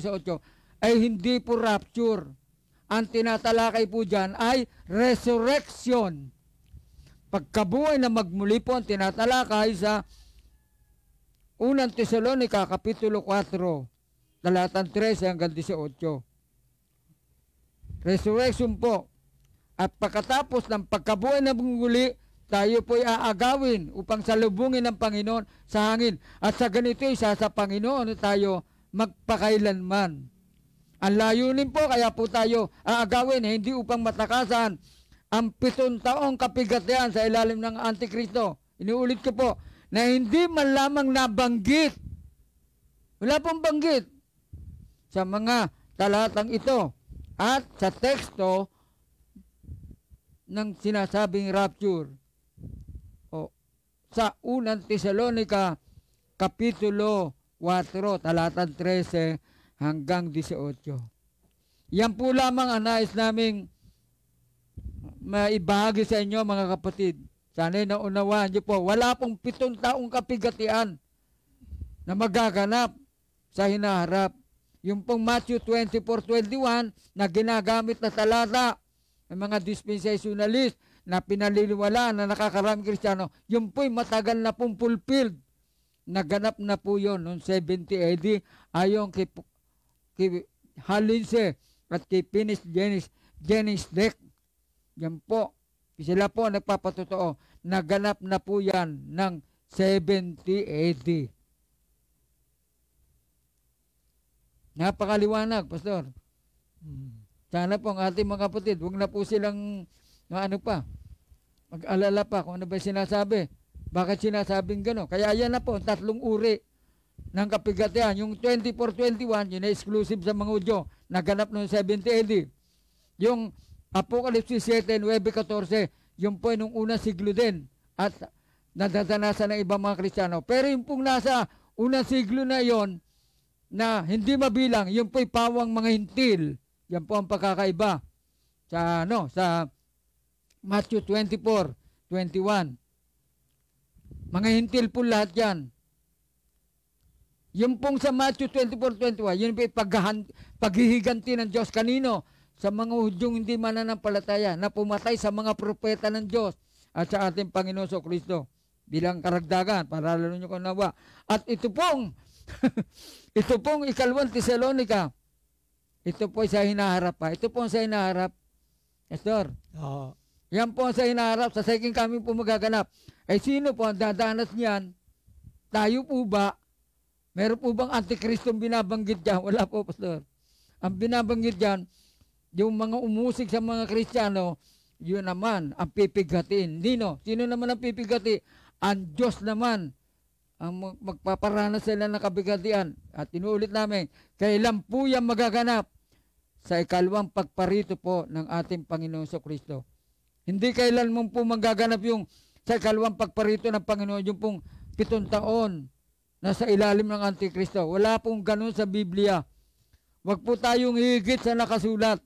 18 ay hindi po rapture. Ang tinatalakay po dyan ay resurrection. Pagkabuhay na magmuli po ang tinatalakay sa unang Tesalonica kapitulo 4 talatang 13 hanggang 18. Resurrection po. At pagkatapos ng pagkabuhay ng muli, tayo po'y aagawin upang salubungin ng Panginoon sa hangin. At sa ganito, isa sa Panginoon tayo magpakailanman. Ang layunin po, kaya po tayo aagawin, eh, hindi upang matakasan ang pitong taong kapigatian sa ilalim ng Antikristo. Inuulit ko po, na hindi man lamang nabanggit. Wala pong banggit sa mga talatang ito at sa teksto ng sinasabing rapture. O, sa unang Tesalonica, Kapitulo 4, talatang 13 hanggang 18. Yan po lamang ang nais naming maibahagi sa inyo mga kapatid. Sana'y naunawaan niyo po. Wala pong pitong taong kapigatian na magaganap sa hinaharap yung pong Matthew 24.21 na ginagamit na talata ng mga dispensationalist na pinaliliwala na nakakarami kristyano, yung po'y matagal na pong fulfilled. Naganap na po yon noong 70 AD ayon kay, kay Halinse at kay Pinis Jennings, Jennings Deck. Yan po. Sila po nagpapatotoo. Naganap na po yan ng 70 AD. Napakaliwanag, Pastor. Hmm. Sana po ang ating mga kapatid, huwag na po silang ano pa, mag-alala pa kung ano ba sinasabi. Bakit sinasabing gano'n? Kaya yan na po, tatlong uri ng kapigatian. Yung 2421, yun na exclusive sa mga Udyo, naganap noong 70 AD. Yung Apocalypse 7, 9, 14, yun po yung unang siglo din at nadadanasan ng ibang mga Kristiyano. Pero yung pong nasa unang siglo na yon na hindi mabilang, yung po'y pawang mga hintil. Yan po ang pagkakaiba sa ano, sa Matthew 24, 21. Mga hintil po lahat yan. Yung pong sa Matthew 24, 21, yun po'y paghihiganti ng Diyos. Kanino? Sa mga hudyong hindi mananampalataya na pumatay sa mga propeta ng Diyos at sa ating Panginoon so Kristo bilang karagdagan para lalo nyo kung nawa. At ito pong ito pong ikalawang Tesalonica. Ito po sa hinaharap pa. Ito po sa hinaharap. Pastor. Oo. Yan po sa hinaharap. Sa second kami po magaganap. Ay eh, sino po ang dadanas niyan? Tayo po ba? Meron po bang antikristong binabanggit diyan? Wala po, Pastor. Ang binabanggit diyan, yung mga umusig sa mga Kristiyano, yun naman ang pipigatin. Nino, sino naman ang pipigati? Ang Diyos naman ang mag- magpaparanas sila ng kabigatian. At inuulit namin, kailan po yan magaganap sa ikalawang pagparito po ng ating Panginoon sa Kristo. Hindi kailan mo po magaganap yung sa ikalawang pagparito ng Panginoon, yung pong pitong taon na sa ilalim ng Antikristo. Wala pong ganun sa Biblia. Huwag po tayong higit sa nakasulat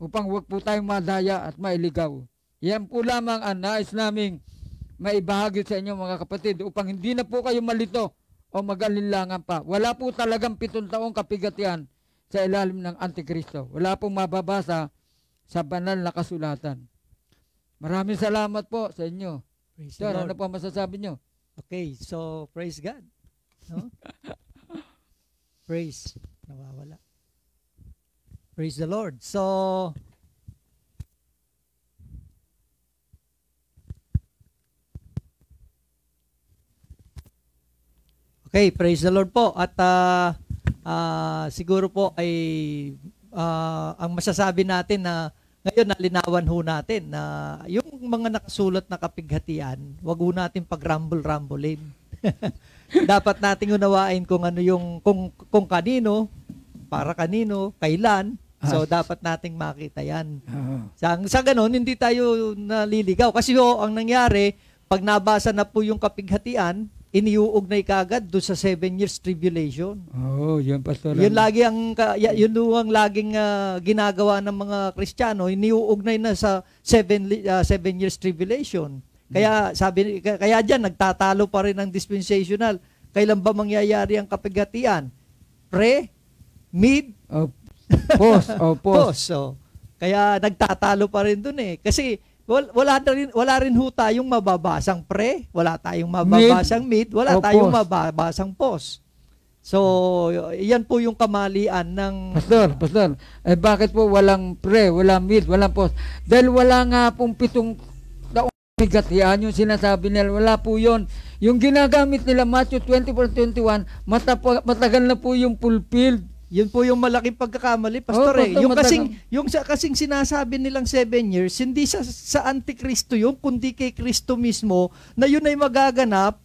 upang huwag po tayong madaya at mailigaw. Yan po lamang ang nais naming maibahagi sa inyo mga kapatid upang hindi na po kayo malito o mag-alilangan pa. Wala po talagang pitong taong kapigatian sa ilalim ng Antikristo. Wala pong mababasa sa banal na kasulatan. Maraming salamat po sa inyo. Praise Sir, ano po masasabi nyo? Okay, so praise God. No? praise. Nawawala. Praise the Lord. So, Okay, praise the Lord po. At uh, uh, siguro po ay uh, ang masasabi natin na ngayon nalinawan ho natin na yung mga nakasulat na kapighatian, wag ho natin pag-rumble-rumblein. Dapat nating unawain kung ano yung kung kung kanino, para kanino, kailan, So dapat nating makita 'yan. Uh-huh. Sa sa ganun hindi tayo naliligaw kasi oh, ang nangyari pag nabasa na po yung kapighatian, iniuugnay kagad do sa seven years tribulation. oh, yun pastor. Yun lagi ang yun ang laging uh, ginagawa ng mga Kristiyano, iniuugnay na sa seven uh, seven years tribulation. Kaya sabi kaya diyan nagtatalo pa rin ang dispensational. Kailan ba mangyayari ang kapigatian? Pre, mid, oh, post, oh, post. post so. Oh. Kaya nagtatalo pa rin doon eh. Kasi wala, wala rin wala rin ho tayong mababasang pre, wala tayong mababasang mid, mid wala tayong post. mababasang post. So, iyan po yung kamalian ng... Pastor, pastor, eh bakit po walang pre, walang mid, walang post? Dahil wala nga pong pitong taong bigat yan yung sinasabi nila. Wala po yon Yung ginagamit nila, Matthew 24-21, matagal na po yung fulfilled. Yun po yung malaking pagkakamali, oh, Pastor. Oh, eh. Yung, kasing, yung sa, kasing sinasabi nilang seven years, hindi sa, sa Antikristo yun, kundi kay Kristo mismo, na yun ay magaganap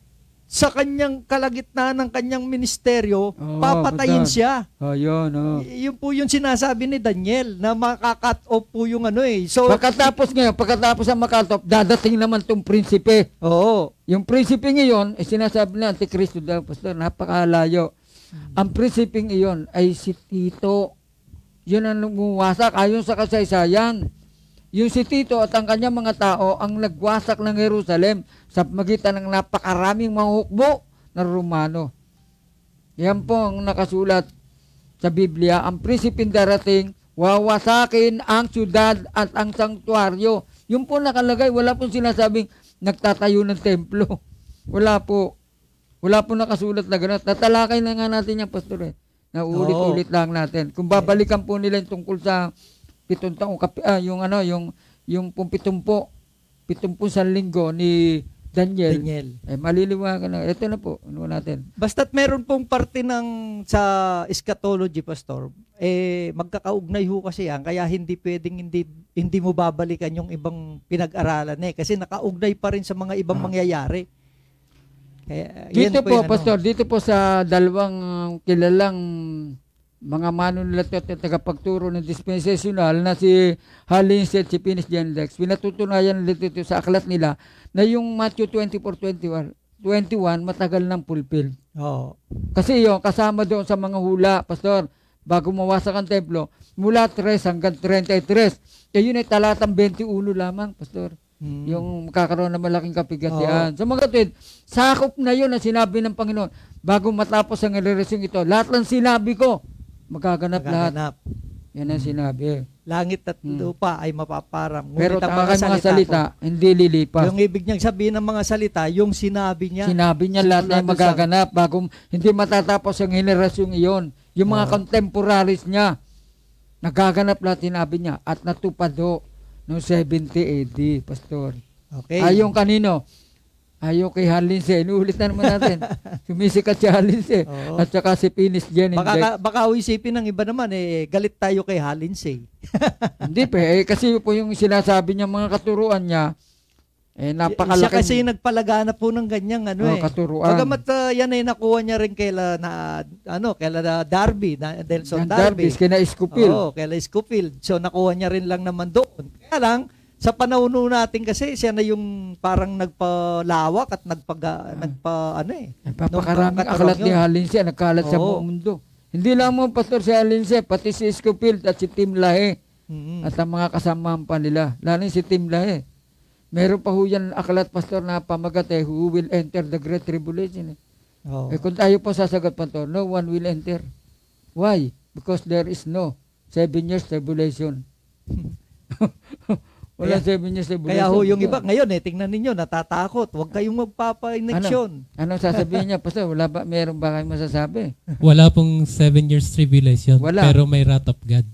sa kanyang kalagitnaan ng kanyang ministeryo, oh, papatayin siya. Oh, yun, oh. Y- yun po yung sinasabi ni Daniel na makakat off po yung ano eh. So, pagkatapos ngayon, pagkatapos ang makat off, dadating naman tong prinsipe. Oo. Oh. Yung prinsipe ngayon, eh, sinasabi na Antikristo daw, Pastor, napakalayo. Ang prinsiping iyon ay si Tito. Yun ang nagwasak ayon sa kasaysayan. Yung si Tito at ang kanyang mga tao ang nagwasak ng Jerusalem sa magitan ng napakaraming mga hukbo na Romano. Yan po ang nakasulat sa Biblia. Ang prinsiping darating, wawasakin ang syudad at ang sanktuaryo. Yung po nakalagay, wala pong sinasabing nagtatayo ng templo. Wala po. Wala po nakasulat na gano'n. Tatalakay na nga natin yung pastor eh. naulit ulit lang natin. Kung babalikan po nila yung tungkol sa pitong taong, ah, yung ano, yung, yung pumpitumpo, pitumpo sa linggo ni Daniel. Daniel. Eh, maliliwagan na. Ito na po, ano natin. Basta't meron pong parte ng sa eschatology, Pastor, eh, magkakaugnay ho kasi yan, kaya hindi pwedeng hindi, hindi mo babalikan yung ibang pinag-aralan eh, kasi nakaugnay pa rin sa mga ibang ah. mangyayari. Eh, dito po, po ano. Pastor, ano. dito po sa dalawang um, kilalang mga manunulat at tagapagturo ng dispensational na si Halins at si Pinis Genlex, pinatutunayan dito sa aklat nila na yung Matthew 24:21, 21 matagal nang fulfill. Oo. Kasi yung kasama doon sa mga hula, Pastor, bago mawasak ang templo, mula 3 hanggang 33. Eh yun ay talatang 21 lamang, Pastor. Hmm. Yung makakaroon ng malaking kapigatian. Oh. So mga kapatid, sakop na yun ang sinabi ng Panginoon. Bago matapos ang eleksyon ito, lahat ng sinabi ko, magaganap, magaganap. lahat. Yan ang mm. sinabi. Langit at hmm. lupa ay mapaparang. Ngunit Pero ang mga salita, mga salita ko, hindi lilipas. Yung ibig niyang sabihin ng mga salita, yung sinabi niya. Sinabi niya lahat ay magaganap bago hindi matatapos ang henerasyong iyon. Yung mga oh. contemporaries niya, nagaganap lahat sinabi niya at natupad ho noong 70 AD, Pastor. Okay. Ayong kanino? Ayaw kay Halinse. Inuulit na naman natin. Sumisikat si Halinse. Oo. At saka si Pinis Jennings. Baka, baka uisipin ng iba naman, eh, galit tayo kay Halinse. Hindi pe. Eh, kasi po yung sinasabi niya, mga katuruan niya, eh, napakalaki. Siya kasi yung nagpalagana po ng ganyang ano oh, eh. Katuruan. Pagamat uh, ah, yan ay nakuha niya rin kaila na, ano, kaila na Darby, na Delson yan, Darby. Darby, kina Scoopil. Oo, kaila Scoopil. So nakuha niya rin lang naman doon. Kaya lang, sa panahon natin kasi siya na yung parang nagpalawak at nagpag, ah. ah. nagpa, ano eh. Napakaraming akalat yun. ni Halinse, nagkalat sa buong mundo. Hindi lang mo Pastor si Halinse, pati si Scoopil at si Tim Lahe. Mm-hmm. At ang mga kasamahan pa nila. Lalo si Tim Lahe Meron pa ho yan aklat, Pastor, na pamagat eh, who will enter the great tribulation. Eh. Oh. Eh, kung tayo po sasagot, Pastor, no one will enter. Why? Because there is no seven years tribulation. Wala kaya, seven years tribulation. Kaya ho, yung iba, ngayon eh, tingnan ninyo, natatakot. Huwag kayong magpapa Ano? Anong sasabihin niya? Pastor, wala ba, meron ba kayong masasabi? Wala pong seven years tribulation, Wala. pero may wrath of God.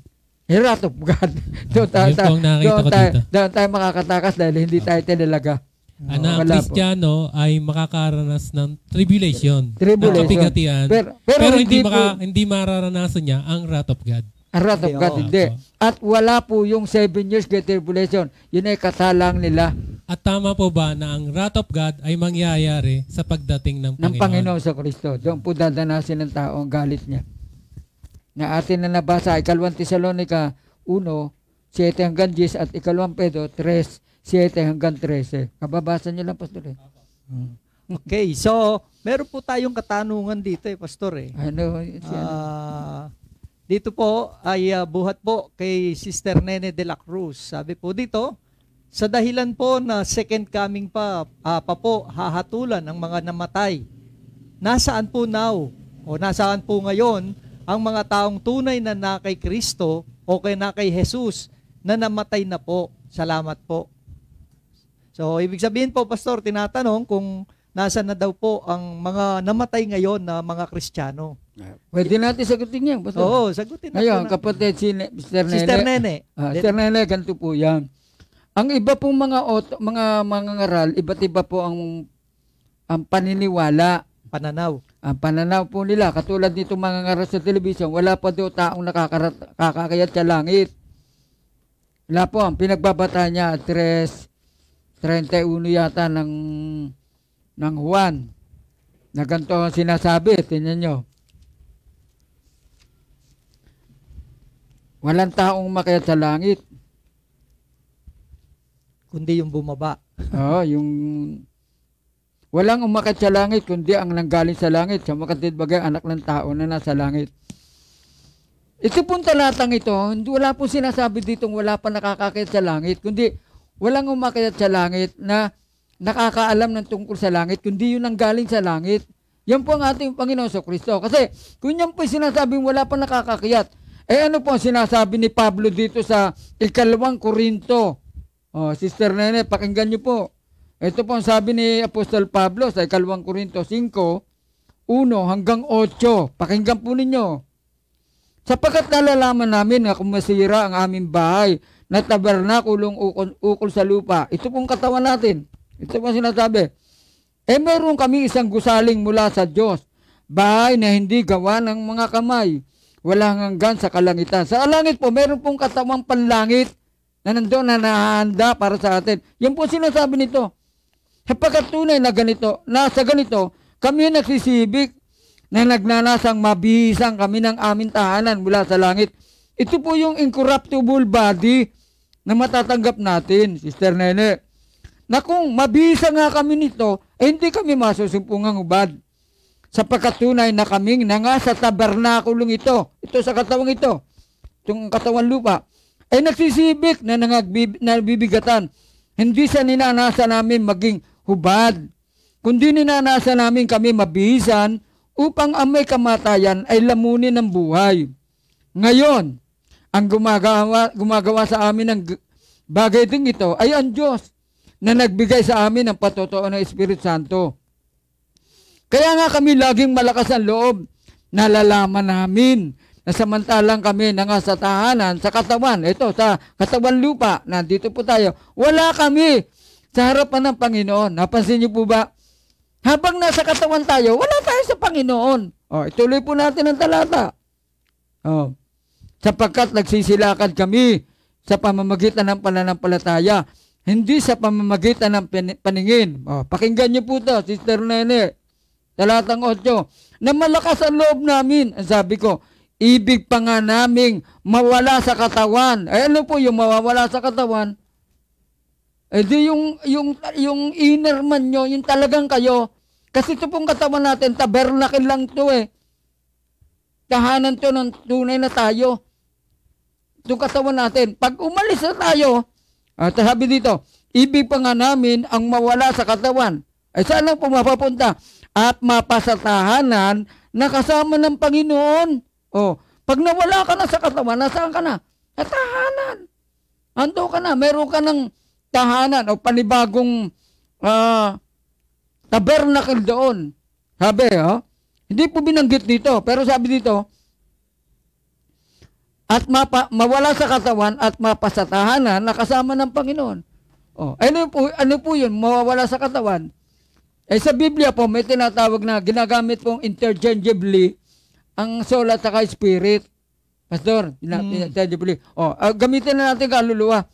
Wrath oh, of God. doon tayo, Yun po ang doon ko tayo, dito. doon tayo makakatakas dahil hindi tayo tinalaga. Ang Oo, Kristiyano ay makakaranas ng tribulation, Tribulation. ng kapigatian, pero, Pero, pero, hindi, po- maka, hindi mararanasan niya ang wrath of God. Ang wrath of God, hindi. At wala po yung seven years great tribulation. Yun ay kasalang nila At tama po ba na ang wrath of God ay mangyayari sa pagdating ng ng Panginoon. Panginoon sa Kristo. Doon po dadanasin ng tao ang galit niya na atin na nabasa, ikalawang Tesalonica 1, 7 hanggang 10 at ikalawang Pedro 3, 7 hanggang 13. Kababasa niyo lang, Pastor. Eh. Hmm. Okay, so meron po tayong katanungan dito eh, Pastor eh. Ano? Uh, dito po ay uh, buhat po kay Sister Nene de la Cruz. Sabi po dito, sa dahilan po na second coming pa, uh, pa po hahatulan ang mga namatay. Nasaan po now? O nasaan po ngayon ang mga taong tunay na na kay Kristo o kay na kay Jesus na namatay na po. Salamat po. So, ibig sabihin po, Pastor, tinatanong kung nasa na daw po ang mga namatay ngayon na mga Kristiyano. Pwede natin sagutin yan. Pastor. Oo, sagutin natin. Ngayon, kapatid si ne- Sister Nene. Sister Nene. Ah, Sister Nene, ganito po yan. Ang iba pong mga auto, mga mga ngaral, iba't iba po ang ang paniniwala. Pananaw. Ang pananaw po nila, katulad nitong mga ngaras sa television, wala pa daw taong nakakakayat sa langit. Wala po, ang pinagbabata niya, 31 yata ng, ng Juan. Na ganito ang sinasabi, tingnan nyo. Walang taong makayat sa langit. Kundi yung bumaba. Oo, yung Walang umakyat sa langit kundi ang nanggaling sa langit, sa makatid bagay anak ng tao na nasa langit. Ito pong talatang ito, hindi wala pong sinasabi dito wala pa nakakakit sa langit, kundi walang umakyat sa langit na nakakaalam ng tungkol sa langit, kundi yun ang galing sa langit. Yan po ang ating Panginoon sa Kristo. Kasi kung yan po sinasabing wala pa nakakakiyat, eh ano po ang sinasabi ni Pablo dito sa ikalawang Korinto? Oh, Sister Nene, pakinggan niyo po. Ito po ang sabi ni Apostol Pablo sa ikalawang Korinto 5, 1 hanggang 8. Pakinggan po ninyo. Sapagkat nalalaman namin na kumasira ang aming bahay na tabernakulong ukol, ukol sa lupa. Ito pong katawan natin. Ito pong sinasabi. Eh meron kami isang gusaling mula sa Diyos. Bahay na hindi gawa ng mga kamay. Walang hanggan sa kalangitan. Sa langit po, meron pong katawang panlangit na nandoon na nahahanda para sa atin. Yan po sinasabi nito. Sapagkat tunay na ganito, nasa ganito, kami nagsisibik na nagnanasang mabihisang kami ng aming tahanan mula sa langit. Ito po yung incorruptible body na matatanggap natin, Sister Nene. Na kung mabihisa nga kami nito, eh hindi kami masusumpungang ubad. Sapagkat tunay na kaming nanga sa tabernakulong ito, ito sa katawang ito, itong katawan lupa, ay eh, nagsisibik na nangagbib, nabibigatan. Hindi sa ninanasa namin maging hubad. Kundi ninanasa namin kami mabihisan upang ang may kamatayan ay lamunin ng buhay. Ngayon, ang gumagawa, gumagawa sa amin ng bagay ding ito ay ang Diyos na nagbigay sa amin ng patotoo ng Espiritu Santo. Kaya nga kami laging malakas ang loob, nalalaman namin na samantalang kami na nga sa tahanan, sa katawan, ito, sa katawan lupa, nandito po tayo, wala kami sa harapan ng Panginoon. Napansin niyo po ba? Habang nasa katawan tayo, wala tayo sa Panginoon. O, oh, ituloy po natin ang talata. O, oh, sapagkat nagsisilakad kami sa pamamagitan ng pananampalataya, hindi sa pamamagitan ng paningin. O, oh, pakinggan niyo po ito, Sister Nene. Talatang 8, na malakas ang loob namin, sabi ko, ibig pa nga naming mawala sa katawan. Ay eh, ano po yung mawawala sa katawan? Eh di yung, yung, yung inner man nyo, yung talagang kayo. Kasi ito pong katawan natin, tabernakin lang to eh. Tahanan to ng tunay na tayo. Itong katawan natin. Pag umalis na tayo, at sabi dito, ibig pa nga namin ang mawala sa katawan. Ay eh, saan lang pumapapunta? At mapasatahanan na kasama ng Panginoon. Oh, pag nawala ka na sa katawan, nasaan ka na? Sa tahanan. Ando ka na, meron ka ng tahanan o panibagong uh, tabernacle doon. Sabi, oh. Hindi po binanggit dito, pero sabi dito, at mapa, mawala sa katawan at mapasatahanan na kasama ng Panginoon. Oh, ano po, ano po yun? Mawawala sa katawan. Eh sa Biblia po, may tinatawag na ginagamit pong interchangeably ang soul at saka spirit. Pastor, interchangeably. Mm. Oh, uh, gamitin na natin kaluluwa.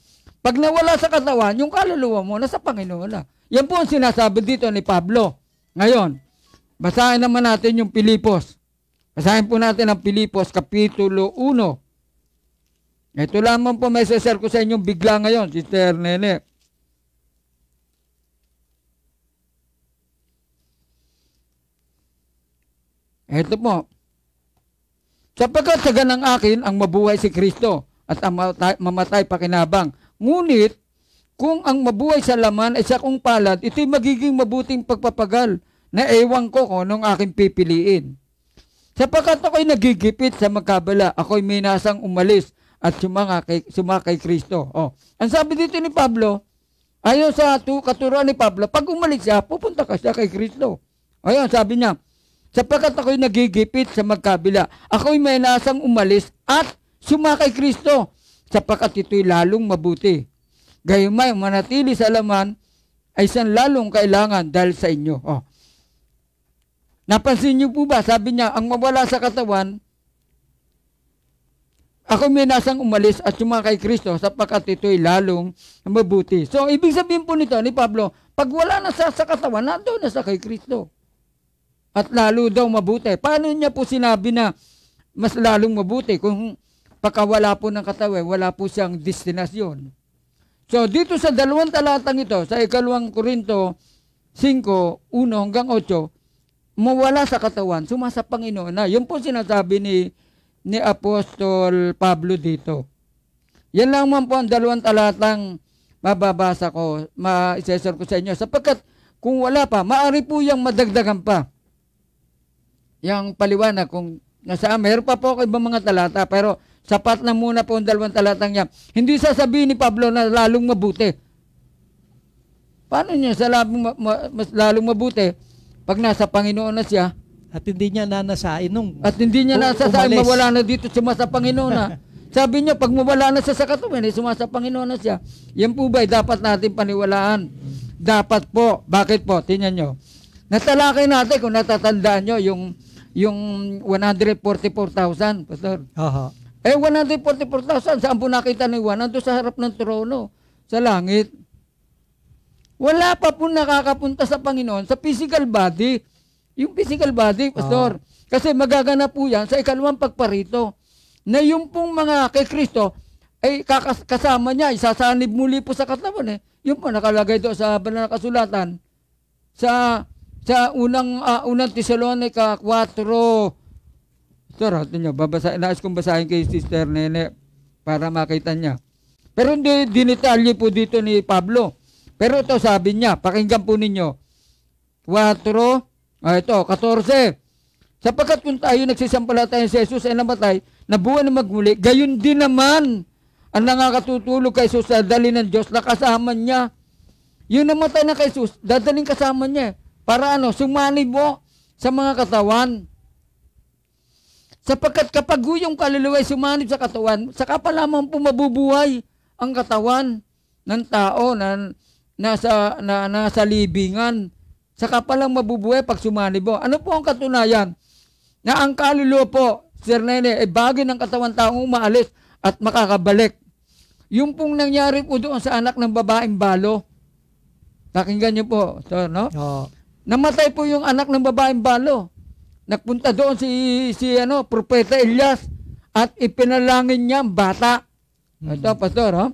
Pag nawala sa katawan, yung kaluluwa mo, nasa Panginoon na. Ah. Yan po ang sinasabi dito ni Pablo. Ngayon, basahin naman natin yung Pilipos. Basahin po natin ang Pilipos, Kapitulo 1. Ito lamang po may sasar ko sa inyong bigla ngayon, Sister Nene. Ito po. Sapagkat sa ganang akin ang mabuhay si Kristo at ang mamatay pakinabang Ngunit, kung ang mabuhay sa laman ay sa kong palad, ito'y magiging mabuting pagpapagal na ewan ko kung anong aking pipiliin. Sapagkat ako'y nagigipit sa magkabala, ako'y minasang umalis at sumanga kay, sumakay Kristo. Oh. Ang sabi dito ni Pablo, ayon sa tu, katuruan ni Pablo, pag umalis siya, pupunta ka siya kay Kristo. Ayan, sabi niya, sapagkat ako'y nagigipit sa magkabila, ako'y minasang umalis at sumakay Kristo sapakat ito'y lalong mabuti. may manatili sa laman ay isang lalong kailangan dahil sa inyo. Oh. Napansin niyo po ba, sabi niya, ang mawala sa katawan, ako minasang umalis at sumama kay Kristo sapakat ito'y lalong mabuti. So, ibig sabihin po nito ni Pablo, pag wala na sa, sa katawan, nandoon na sa kay Kristo. At lalo daw mabuti. Paano niya po sinabi na mas lalong mabuti? Kung Pagka wala po ng katawi, wala po siyang destinasyon. So, dito sa dalawang talatang ito, sa ikalawang Korinto 5, 1 hanggang 8, mawala sa katawan, sumasa Panginoon na. Yun po sinasabi ni, ni Apostol Pablo dito. Yan lang man po ang dalawang talatang mababasa ko, maisesor ko sa inyo. Sapagkat kung wala pa, maari po yung madagdagan pa. Yang paliwanag kung nasa meron pa po ako ibang mga talata pero Sapat na muna po ang dalawang talatang yan. Hindi sasabihin ni Pablo na lalong mabuti. Paano niya sa lalong, ma, mas lalong mabuti pag nasa Panginoon na siya? At hindi niya nanasain nung At hindi niya nasasain, umalis. mawala na dito, sumasa Panginoon na. Sabi niya, pag mawala na siya sa katuwin, eh, sumasa Panginoon na siya. Yan po ba, dapat natin paniwalaan? Dapat po. Bakit po? Tingnan niyo. Natalakay natin kung natatandaan niyo yung, yung 144,000, Pastor. Aha. Uh-huh. Eh, 144,000, saan po nakita ni Juan? Nandun sa harap ng trono, sa langit. Wala pa po nakakapunta sa Panginoon, sa physical body. Yung physical body, ah. Pastor. Ah. Kasi magaganap po yan sa ikalawang pagparito. Na yung pong mga kay Kristo, ay kakas- kasama niya, isasanib muli po sa katawan eh. Yung po nakalagay doon sa banal na kasulatan. Sa sa unang uh, unang Tesalonica 4 Sir, hato niyo, babasa, nais kong basahin kay Sister Nene para makita niya. Pero hindi dinitalye po dito ni Pablo. Pero ito sabi niya, pakinggan po ninyo. 4, ah, ito, 14. Sapagkat kung tayo tayo si Jesus ay namatay, nabuhay na magmuli, gayon din naman ang nangakatutulog kay Jesus sa dali ng Diyos na kasama niya. Yung namatay na kay Jesus, dadaling kasama niya. Para ano, sumali mo sa mga katawan. Sapagkat kapag yung kaluluwa ay sumanib sa katawan, saka pa lamang po mabubuhay ang katawan ng tao na nasa, na, nasa libingan. Saka pa lang mabubuhay pag sumanib po. Ano po ang katunayan? Na ang kaluluwa po, Sir Nene, ay bagay ng katawan taong umaalis at makakabalik. Yung pong nangyari po doon sa anak ng babaeng balo, pakinggan niyo po, sir, no? Oo. Oh. Namatay po yung anak ng babaeng balo. Nagpunta doon si si ano, Propeta Elias at ipinalangin niya ang bata. Mm-hmm. Ito, pastor, ha? Oh.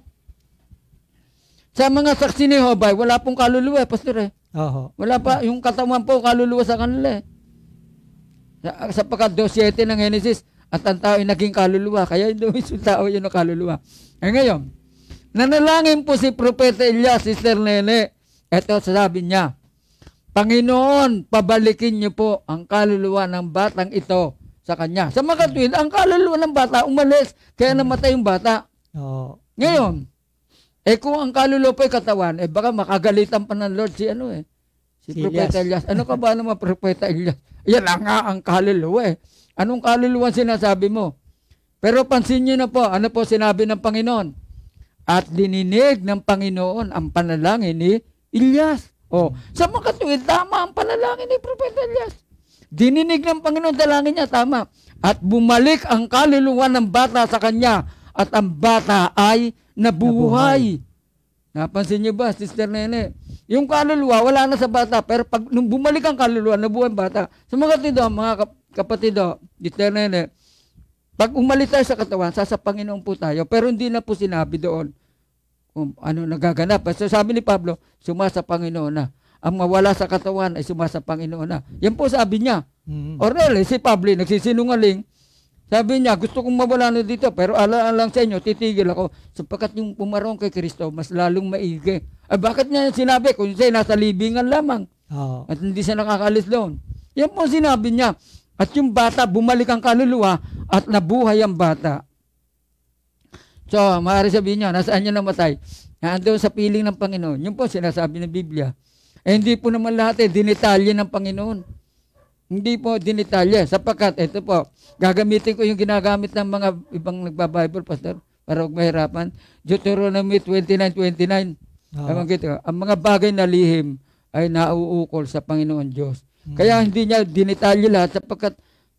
Sa mga saksi ni Hobay, wala pong kaluluwa, eh, pastor eh. Oho. Wala pa, yung katawan po, kaluluwa sa kanila eh. Sa, sa pagka 2.7 ng Genesis, at ang tao ay naging kaluluwa, kaya hindi yung tao yun ang kaluluwa. Eh ngayon, nanalangin po si Propeta Elias, Sister Nene, ito sabi niya, Panginoon, pabalikin niyo po ang kaluluwa ng batang ito sa kanya. Sa mga katuwid, hmm. ang kaluluwa ng bata umalis, kaya hmm. namatay yung bata. Oo. Ngayon, eh kung ang kaluluwa po ay katawan, eh baka makagalitan pa ng Lord si ano eh. Si, si Propeta Elias. Ano ka ba naman Propeta Elias? Yan lang nga ang kaluluwa eh. Anong kaluluwa sinasabi mo? Pero pansin niyo na po, ano po sinabi ng Panginoon? At dininig ng Panginoon ang panalangin ni Elias. Oh, sa mga tama ang panalangin ni Propeta Elias. Dininig ng Panginoon dalangin niya, tama. At bumalik ang kaluluwa ng bata sa kanya at ang bata ay nabuhay. nabuhay. Napansin niyo ba, Sister Nene? Yung kaluluwa, wala na sa bata. Pero pag nung bumalik ang kaluluwa, nabuhay ang bata. Sa mga katuwid, ah, mga kapatid, ah, Sister Nene, pag umalis tayo sa katawan, sasa Panginoon po tayo. Pero hindi na po sinabi doon kung ano nagaganap. So sabi ni Pablo, sumasa Panginoon na. Ang mawala sa katawan ay sumasa Panginoon na. Yan po sabi niya. Mm-hmm. Or really, eh, si Pablo, eh, nagsisinungaling. Sabi niya, gusto kong mawala na dito, pero alaan lang sa inyo, titigil ako. Sapagkat yung pumarong kay Kristo, mas lalong maigi. Ay, bakit niya sinabi? Kung siya nasa libingan lamang. Oh. At hindi siya nakakalis doon. Yan po sinabi niya. At yung bata, bumalik ang kaluluwa at nabuhay ang bata. So, maaari sabihin nyo, nasaan nyo namatay? Nandoon sa piling ng Panginoon. Yun po sinasabi ng Biblia. Eh, hindi po naman lahat eh, dinitalye ng Panginoon. Hindi po dinitalye, sapagkat, ito po, gagamitin ko yung ginagamit ng mga ibang nagba-Bible, Pastor, para huwag mahirapan. Deuteronomy 29.29. Oh. Ang, ang mga bagay na lihim ay nauukol sa Panginoon Diyos. Hmm. Kaya hindi niya dinitalye lahat sapagkat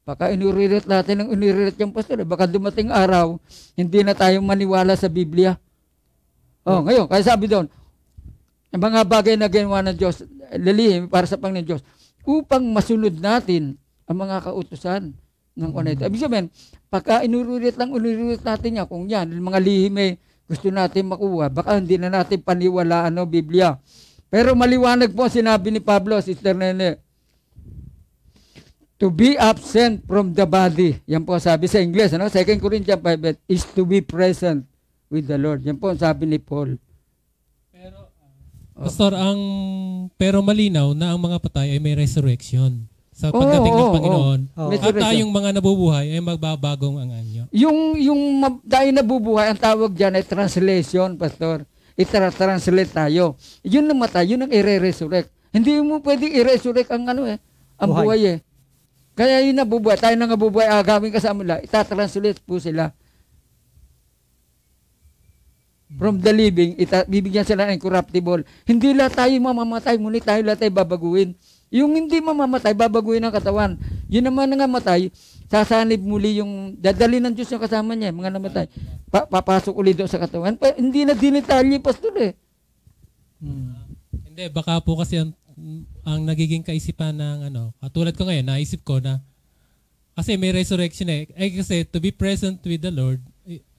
Baka inuririt natin ang inuririt yung pastor. Baka dumating araw, hindi na tayong maniwala sa Biblia. Oh, ngayon, kaya sabi doon, ang mga bagay na ginawa ng Diyos, lilihim para sa Panginoon ng Diyos, upang masunod natin ang mga kautusan ng Koneto. Ibig sabihin, pagka inurulit lang, inurulit natin niya, kung yan, mga lihim eh, gusto natin makuha, baka hindi na natin paniwalaan ng Biblia. Pero maliwanag po ang sinabi ni Pablo, Sister Nene, to be absent from the body. Yan po sabi sa English, ano? 2 Corinthians 5 is to be present with the Lord. Yan po ang sabi ni Paul. Pero, uh, Pastor, oh. ang, pero malinaw na ang mga patay ay may resurrection sa pagdating oh, ng Panginoon. Oh, oh. At tayong mga nabubuhay ay magbabagong ang anyo. Yung, yung tayo nabubuhay, ang tawag dyan ay translation, Pastor. Itra-translate tayo. Yun ang matay, yun ang i-resurrect. Hindi mo pwedeng i-resurrect ang ano eh, ang buhay, buhay eh. Kaya yun nabubuhay. Tayo na nabubuhay. Agawin ah, kasama nila. Itatranslate po sila. From the living, ita- bibigyan sila ng incorruptible. Hindi lahat tayo mamamatay, muli tayo lahat tayo babaguin. Yung hindi mamamatay, babaguin ang katawan. Yun naman nga matay, sasanib muli yung, dadali ng Diyos yung kasama niya, mga namatay. Pa- papasok ulit doon sa katawan. Pa- hindi na dinitalye, pastor eh. Hmm. Hindi, baka po kasi ang ang nagiging kaisipan ng ano, katulad ko ngayon, naisip ko na kasi may resurrection eh. Eh kasi to be present with the Lord,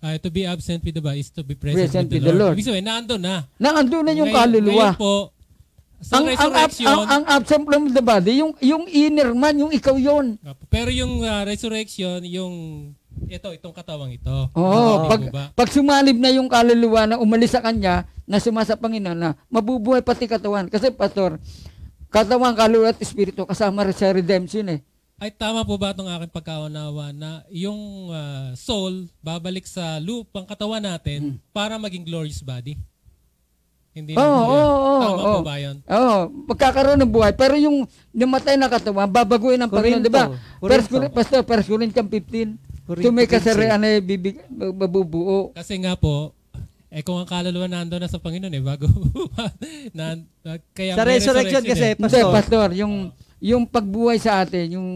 uh, to be absent with the body is to be present, present with, with the, the Lord. Lord. Ibig sabihin, naandun na. Naandun na yung ngayon, kaluluwa. Ngayon po, sa ang, ang, ang, ang absent from the body, yung, yung inner man, yung ikaw yon. Pero yung uh, resurrection, yung ito, itong katawang ito. Oo, oh, pag, pag sumalib na yung kaluluwa na umalis sa kanya, na sumasa Panginoon na, mabubuhay pati katawan. Kasi pastor, Katawan, kaluluwa at espiritu kasama rin sa redemption eh. Ay tama po ba itong aking pagkaunawa na yung uh, soul babalik sa lupang katawan natin hmm. para maging glorious body? Hindi oh, oh, oh, Tama oh, po ba yun? Oo, oh, magkakaroon ng buhay. Pero yung namatay na katawan, babaguhin ng Panginoon, di ba? Pastor, 1 Corinthians 15. Corinto. So may kasarian na eh, bibig, mabubuo. Kasi nga po, eh kung ang kaluluwa nandoon na sa Panginoon eh bago na, kaya sa resurrection, resurrection kasi eh. pastor, pastor yung uh, yung pagbuhay sa atin, yung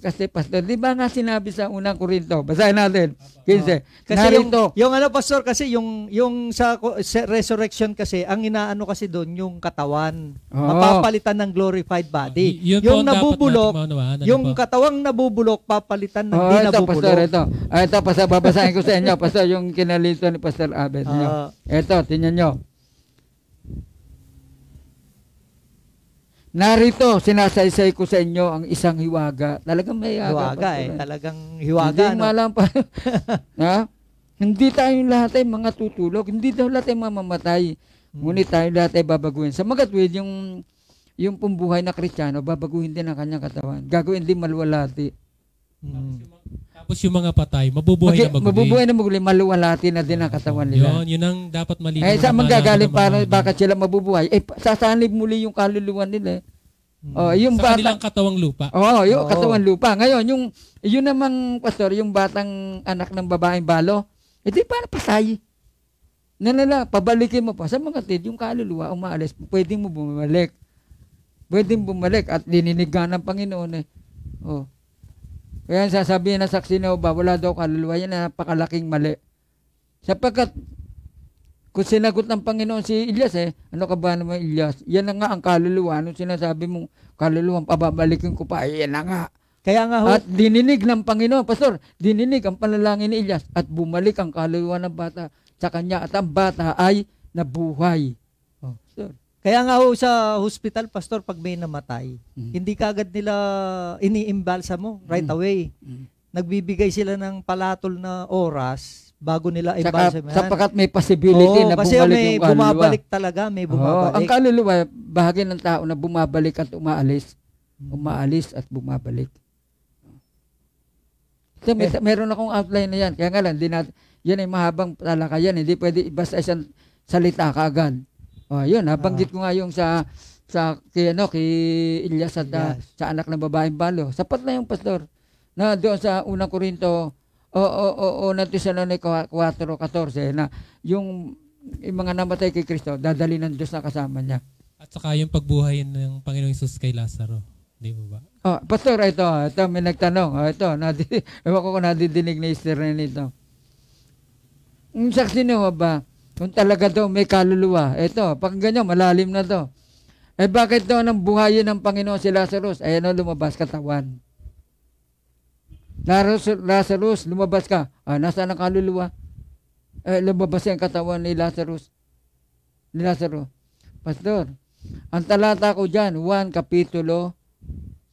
kasi pastor, di ba nga sinabi sa unang Korinto? Basahin natin. 15. Kasi Narito. yung, yung ano pastor kasi yung yung sa, resurrection kasi ang inaano kasi doon yung katawan. Oo. Mapapalitan ng glorified body. Y- yun yung nabubulok, ano yung po? katawang nabubulok papalitan ng oh, di ito, nabubulok. Pastor, ito. Ay, ah, ito pastor, babasahin ko sa inyo pastor yung kinalito ni Pastor Abed. Uh, ito, tingnan niyo. Narito, sinasaysay ko sa inyo ang isang hiwaga. Talagang may hiwaga. Hiwaga eh, talagang hiwaga. Hindi no? malam pa. ha? Hindi tayo lahat ay mga tutulog. Hindi daw lahat ay mamamatay. Hmm. Ngunit tayo lahat ay babaguhin. Sa magatwid, yung, yung pumbuhay na kristyano, babaguhin din ang kanyang katawan. Gagawin din malwalati. Hmm. Tapos yung mga patay, mabubuhay Mag- na maguli. Mabubuhay na maguli, maluwalati na din ang katawan nila. Yun, yun ang dapat malinaw. Eh, saan manggagaling para naman. bakit sila mabubuhay? Eh, sasanib muli yung kaluluwa nila. Eh. Hmm. Oh, yung sa bata, kanilang katawang lupa. Oo, oh, yung oh. katawang lupa. Ngayon, yung, yun namang, pastor, yung batang anak ng babaeng balo, eh para pasay. Nanala, pabalikin mo pa. Sa mga tid, yung kaluluwa, umaalis, pwedeng mo bumalik. Pwedeng bumalik at dininigan ng Panginoon eh. Oh. Kaya sasabihin na saksi na ba, wala daw kaluluwa. Yan napakalaking mali. Sapagkat kung sinagot ng Panginoon si Ilyas eh, ano ka ba naman Ilyas? Yan na nga ang kaluluwa. Ano sinasabi mo? Kaluluwa, pababalikin ko pa. Eh, yan na nga. Kaya nga ho. At dininig ng Panginoon. Pastor, dininig ang panalangin ni Ilyas at bumalik ang kaluluwa ng bata sa kanya at ang bata ay nabuhay. Oh, sir. Kaya nga ho sa hospital, pastor, pag may namatay, mm-hmm. hindi kagad nila iniimbalsa mo mm. right mm-hmm. away. Mm-hmm. Nagbibigay sila ng palatol na oras bago nila imbalsa. Sapagat may possibility Oo, na kasi bumalik may yung kaluluwa. bumabalik talaga, may bumabalik. Oo, ang kaluluwa, bahagi ng tao na bumabalik at umaalis. Mm. Umaalis at bumabalik. So, may, eh. meron akong outline na yan. Kaya nga lang, di natin, yan ay mahabang talakayan. Hindi pwede basta isang salita kaagad Oh, yun, nabanggit ko nga yung sa sa kay ano kay Ilyas at uh, sa anak ng babaeng balo. Sapat na yung pastor na doon sa unang Korinto o o o, o na Tesalonike 4:14 na yung, yung mga namatay kay Kristo dadali ng Diyos na kasama niya. At saka yung pagbuhay ng Panginoong Hesus kay Lazaro, di ba ba? Oh, pastor ito, ito may nagtanong. Oh, ito, nadi, ewan ko kung nadidinig ni Sister nito. Ang saksi niyo ba? Kung talaga to may kaluluwa. Ito, pag ganyan, malalim na to. Eh bakit to nang buhayin ng Panginoon si Lazarus? Ayan eh, na lumabas katawan. Lazarus, Lazarus, lumabas ka. Ah, nasaan ang kaluluwa? Eh, lumabas yung katawan ni Lazarus. Ni Lazarus. Pastor, ang talata ko dyan, 1 Kapitulo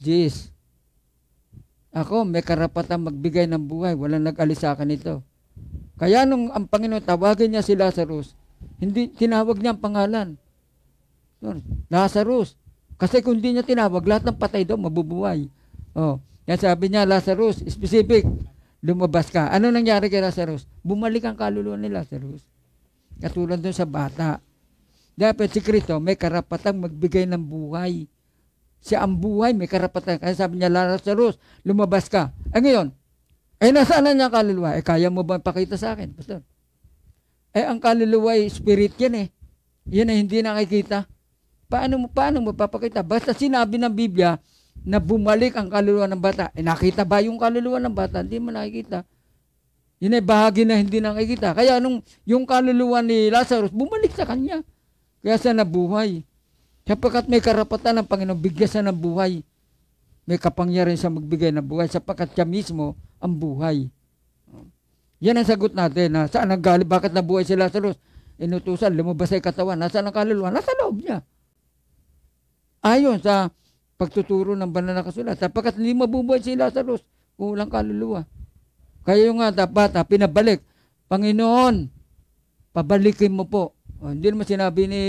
10. Ako, may karapatang magbigay ng buhay. Walang nag-alis sa akin ito. Kaya nung ang Panginoon tawagin niya si Lazarus, hindi tinawag niya ang pangalan. Lazarus. Kasi kung hindi niya tinawag, lahat ng patay daw mabubuhay. Oh, yan sabi niya, Lazarus, specific, lumabas ka. Ano nangyari kay Lazarus? Bumalik ang kaluluwa ni Lazarus. Katulad doon sa bata. Dapat si Kristo may karapatang magbigay ng buhay. Siya ang buhay, may karapatan. Kaya sabi niya, Lazarus, lumabas ka. Ang eh, ngayon, eh, nasaan na niya kaluluwa? Eh, kaya mo ba pakita sa akin? Pastor? Eh, ang kaluluwa, ay spirit yan eh. Yan ay hindi nakikita. Paano mo, paano mo papakita? Basta sinabi ng Biblia na bumalik ang kaluluwa ng bata. Eh, nakita ba yung kaluluwa ng bata? Hindi mo nakikita. Yan ay bahagi na hindi nakikita. Kaya nung yung kaluluwa ni Lazarus, bumalik sa kanya. Kaya sa nabuhay. Sapagkat may karapatan ng Panginoon, bigyan sa nabuhay. buhay may kapangyarihan siya magbigay ng buhay sapagkat siya mismo ang buhay. Yan ang sagot natin. Ha? Saan ang galing? Bakit nabuhay si Lazarus? Inutusan, lumabas sa katawan. Nasaan ang kaluluwa? Nasa loob niya. Ayon sa pagtuturo ng banal na kasulat. Sapagkat hindi mabubuhay si Lazarus kung walang kaluluwa. Kayo nga dapat ha, pinabalik. Panginoon, pabalikin mo po. O, hindi naman sinabi ni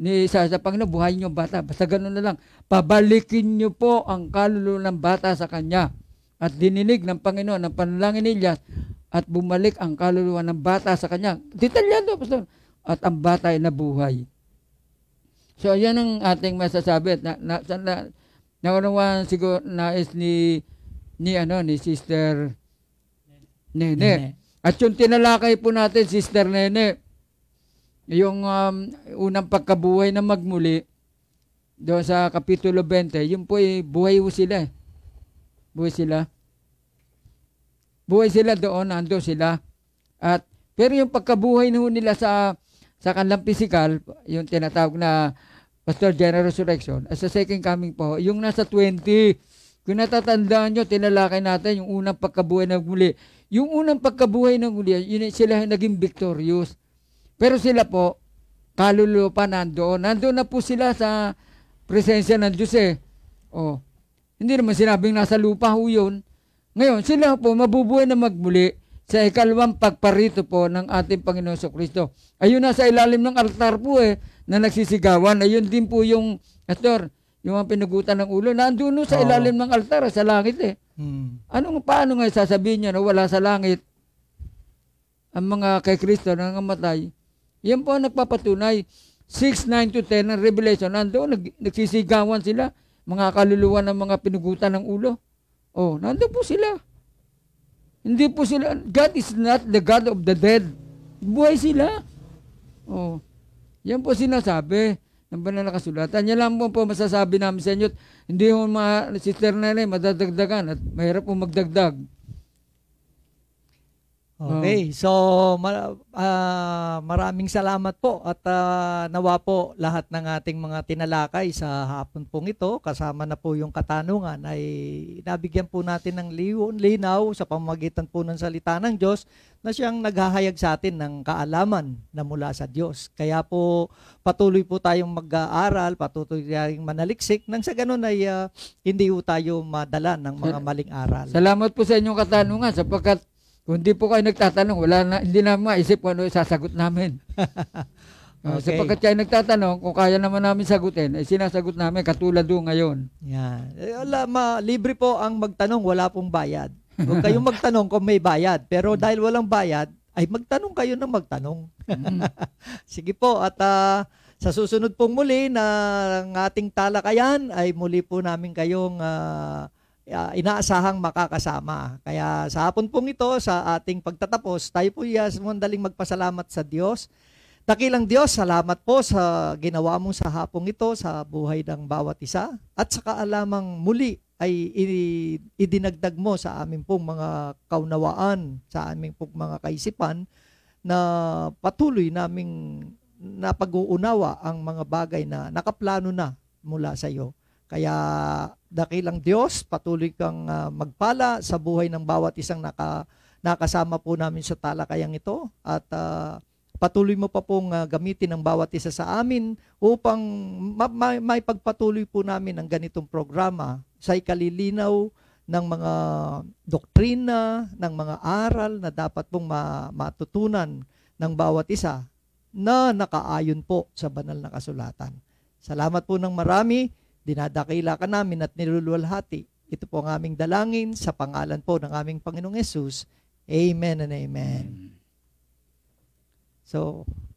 ni sa, sa Panginoon, buhay niyo bata. Basta ganun na lang. Pabalikin niyo po ang kaluluwa ng bata sa kanya. At dininig ng Panginoon ang panalangin ni Elias at bumalik ang kaluluwa ng bata sa kanya. Detalyado, pastor. At ang bata ay nabuhay. So, ayan ang ating masasabi. At na, na, na, naunawaan siguro nais ni ni ano ni Sister Nene. Nene. At yung tinalakay po natin, Sister Nene, yung um, unang pagkabuhay na magmuli, doon sa Kapitulo 20, yun po eh, buhay po sila eh. Buhay sila. Buhay sila doon, nando sila. At, pero yung pagkabuhay nila sa sa kanilang physical, yung tinatawag na Pastor General Resurrection, at sa second coming po, yung nasa 20, kung natatandaan nyo, tinalakay natin yung unang pagkabuhay na muli. Yung unang pagkabuhay na muli, yun, sila naging victorious. Pero sila po, kalulupa nandoon. Nandoon na po sila sa presensya ng Diyos eh. Oh. Hindi naman sinabing nasa lupa ho yun. Ngayon, sila po mabubuhay na magmuli sa ikalawang pagparito po ng ating Panginoon sa Kristo. Ayun na sa ilalim ng altar po eh, na nagsisigawan. Ayun din po yung, Pastor, yung mga pinagutan ng ulo, nandoon sa ilalim ng altar, sa langit eh. Hmm. Anong, paano nga sasabihin niya na wala sa langit ang mga kay Kristo na namatay? Yan po ang nagpapatunay. 6, 9 to 10 ng Revelation. Nandoon, nag, nagsisigawan sila. Mga kaluluwa ng mga pinugutan ng ulo. Oh, nandoon po sila. Hindi po sila, God is not the God of the dead. Buhay sila. Oh, yan po sinasabi ng banal na kasulatan. Yan lang po po masasabi namin sa inyo. Hindi po ma, si Ternere madadagdagan at mahirap po magdagdag. Okay, hmm. so mar- uh, ah, maraming salamat po at uh, nawa po lahat ng ating mga tinalakay sa hapon pong ito kasama na po yung katanungan ay nabigyan po natin ng liw- linaw sa pamamagitan po ng salita ng Diyos na siyang naghahayag sa atin ng kaalaman na mula sa Diyos. Kaya po patuloy po tayong mag-aaral, patuloy tayong manaliksik nang sa ganun ay uh, hindi po tayo madala ng mga maling aral. Salamat po sa inyong katanungan sapagkat kung hindi po kayo nagtatanong, wala na, hindi na maisip kung ano sasagot namin. Ah, okay. Uh, sapagkat kayo nagtatanong, kung kaya naman namin sagutin, ay eh, sinasagot namin katulad do ngayon. Yan. Yeah. Wala, ma, libre po ang magtanong, wala pong bayad. Huwag kayong magtanong kung may bayad. Pero dahil walang bayad, ay magtanong kayo ng magtanong. Mm-hmm. Sige po, at uh, sa susunod pong muli na ang ating talakayan, ay muli po namin kayong... Uh, uh, inaasahang makakasama. Kaya sa hapon pong ito, sa ating pagtatapos, tayo po yes, ah, mundaling magpasalamat sa Diyos. Dakilang Diyos, salamat po sa ginawa mo sa hapong ito, sa buhay ng bawat isa. At sa kaalamang muli ay idinagdag mo sa aming pong mga kaunawaan, sa aming pong mga kaisipan, na patuloy naming napag-uunawa ang mga bagay na nakaplano na mula sa iyo. Kaya dakilang Diyos, patuloy kang uh, magpala sa buhay ng bawat isang naka, nakasama po namin sa talakayang ito at uh, patuloy mo pa pong uh, gamitin ang bawat isa sa amin upang ma- ma- may pagpatuloy po namin ang ganitong programa sa ikalilinaw ng mga doktrina, ng mga aral na dapat pong ma- matutunan ng bawat isa na nakaayon po sa banal na kasulatan. Salamat po ng marami dinadakila ka namin at niluluwalhati. Ito po ang aming dalangin sa pangalan po ng aming Panginoong Yesus. Amen and amen. So,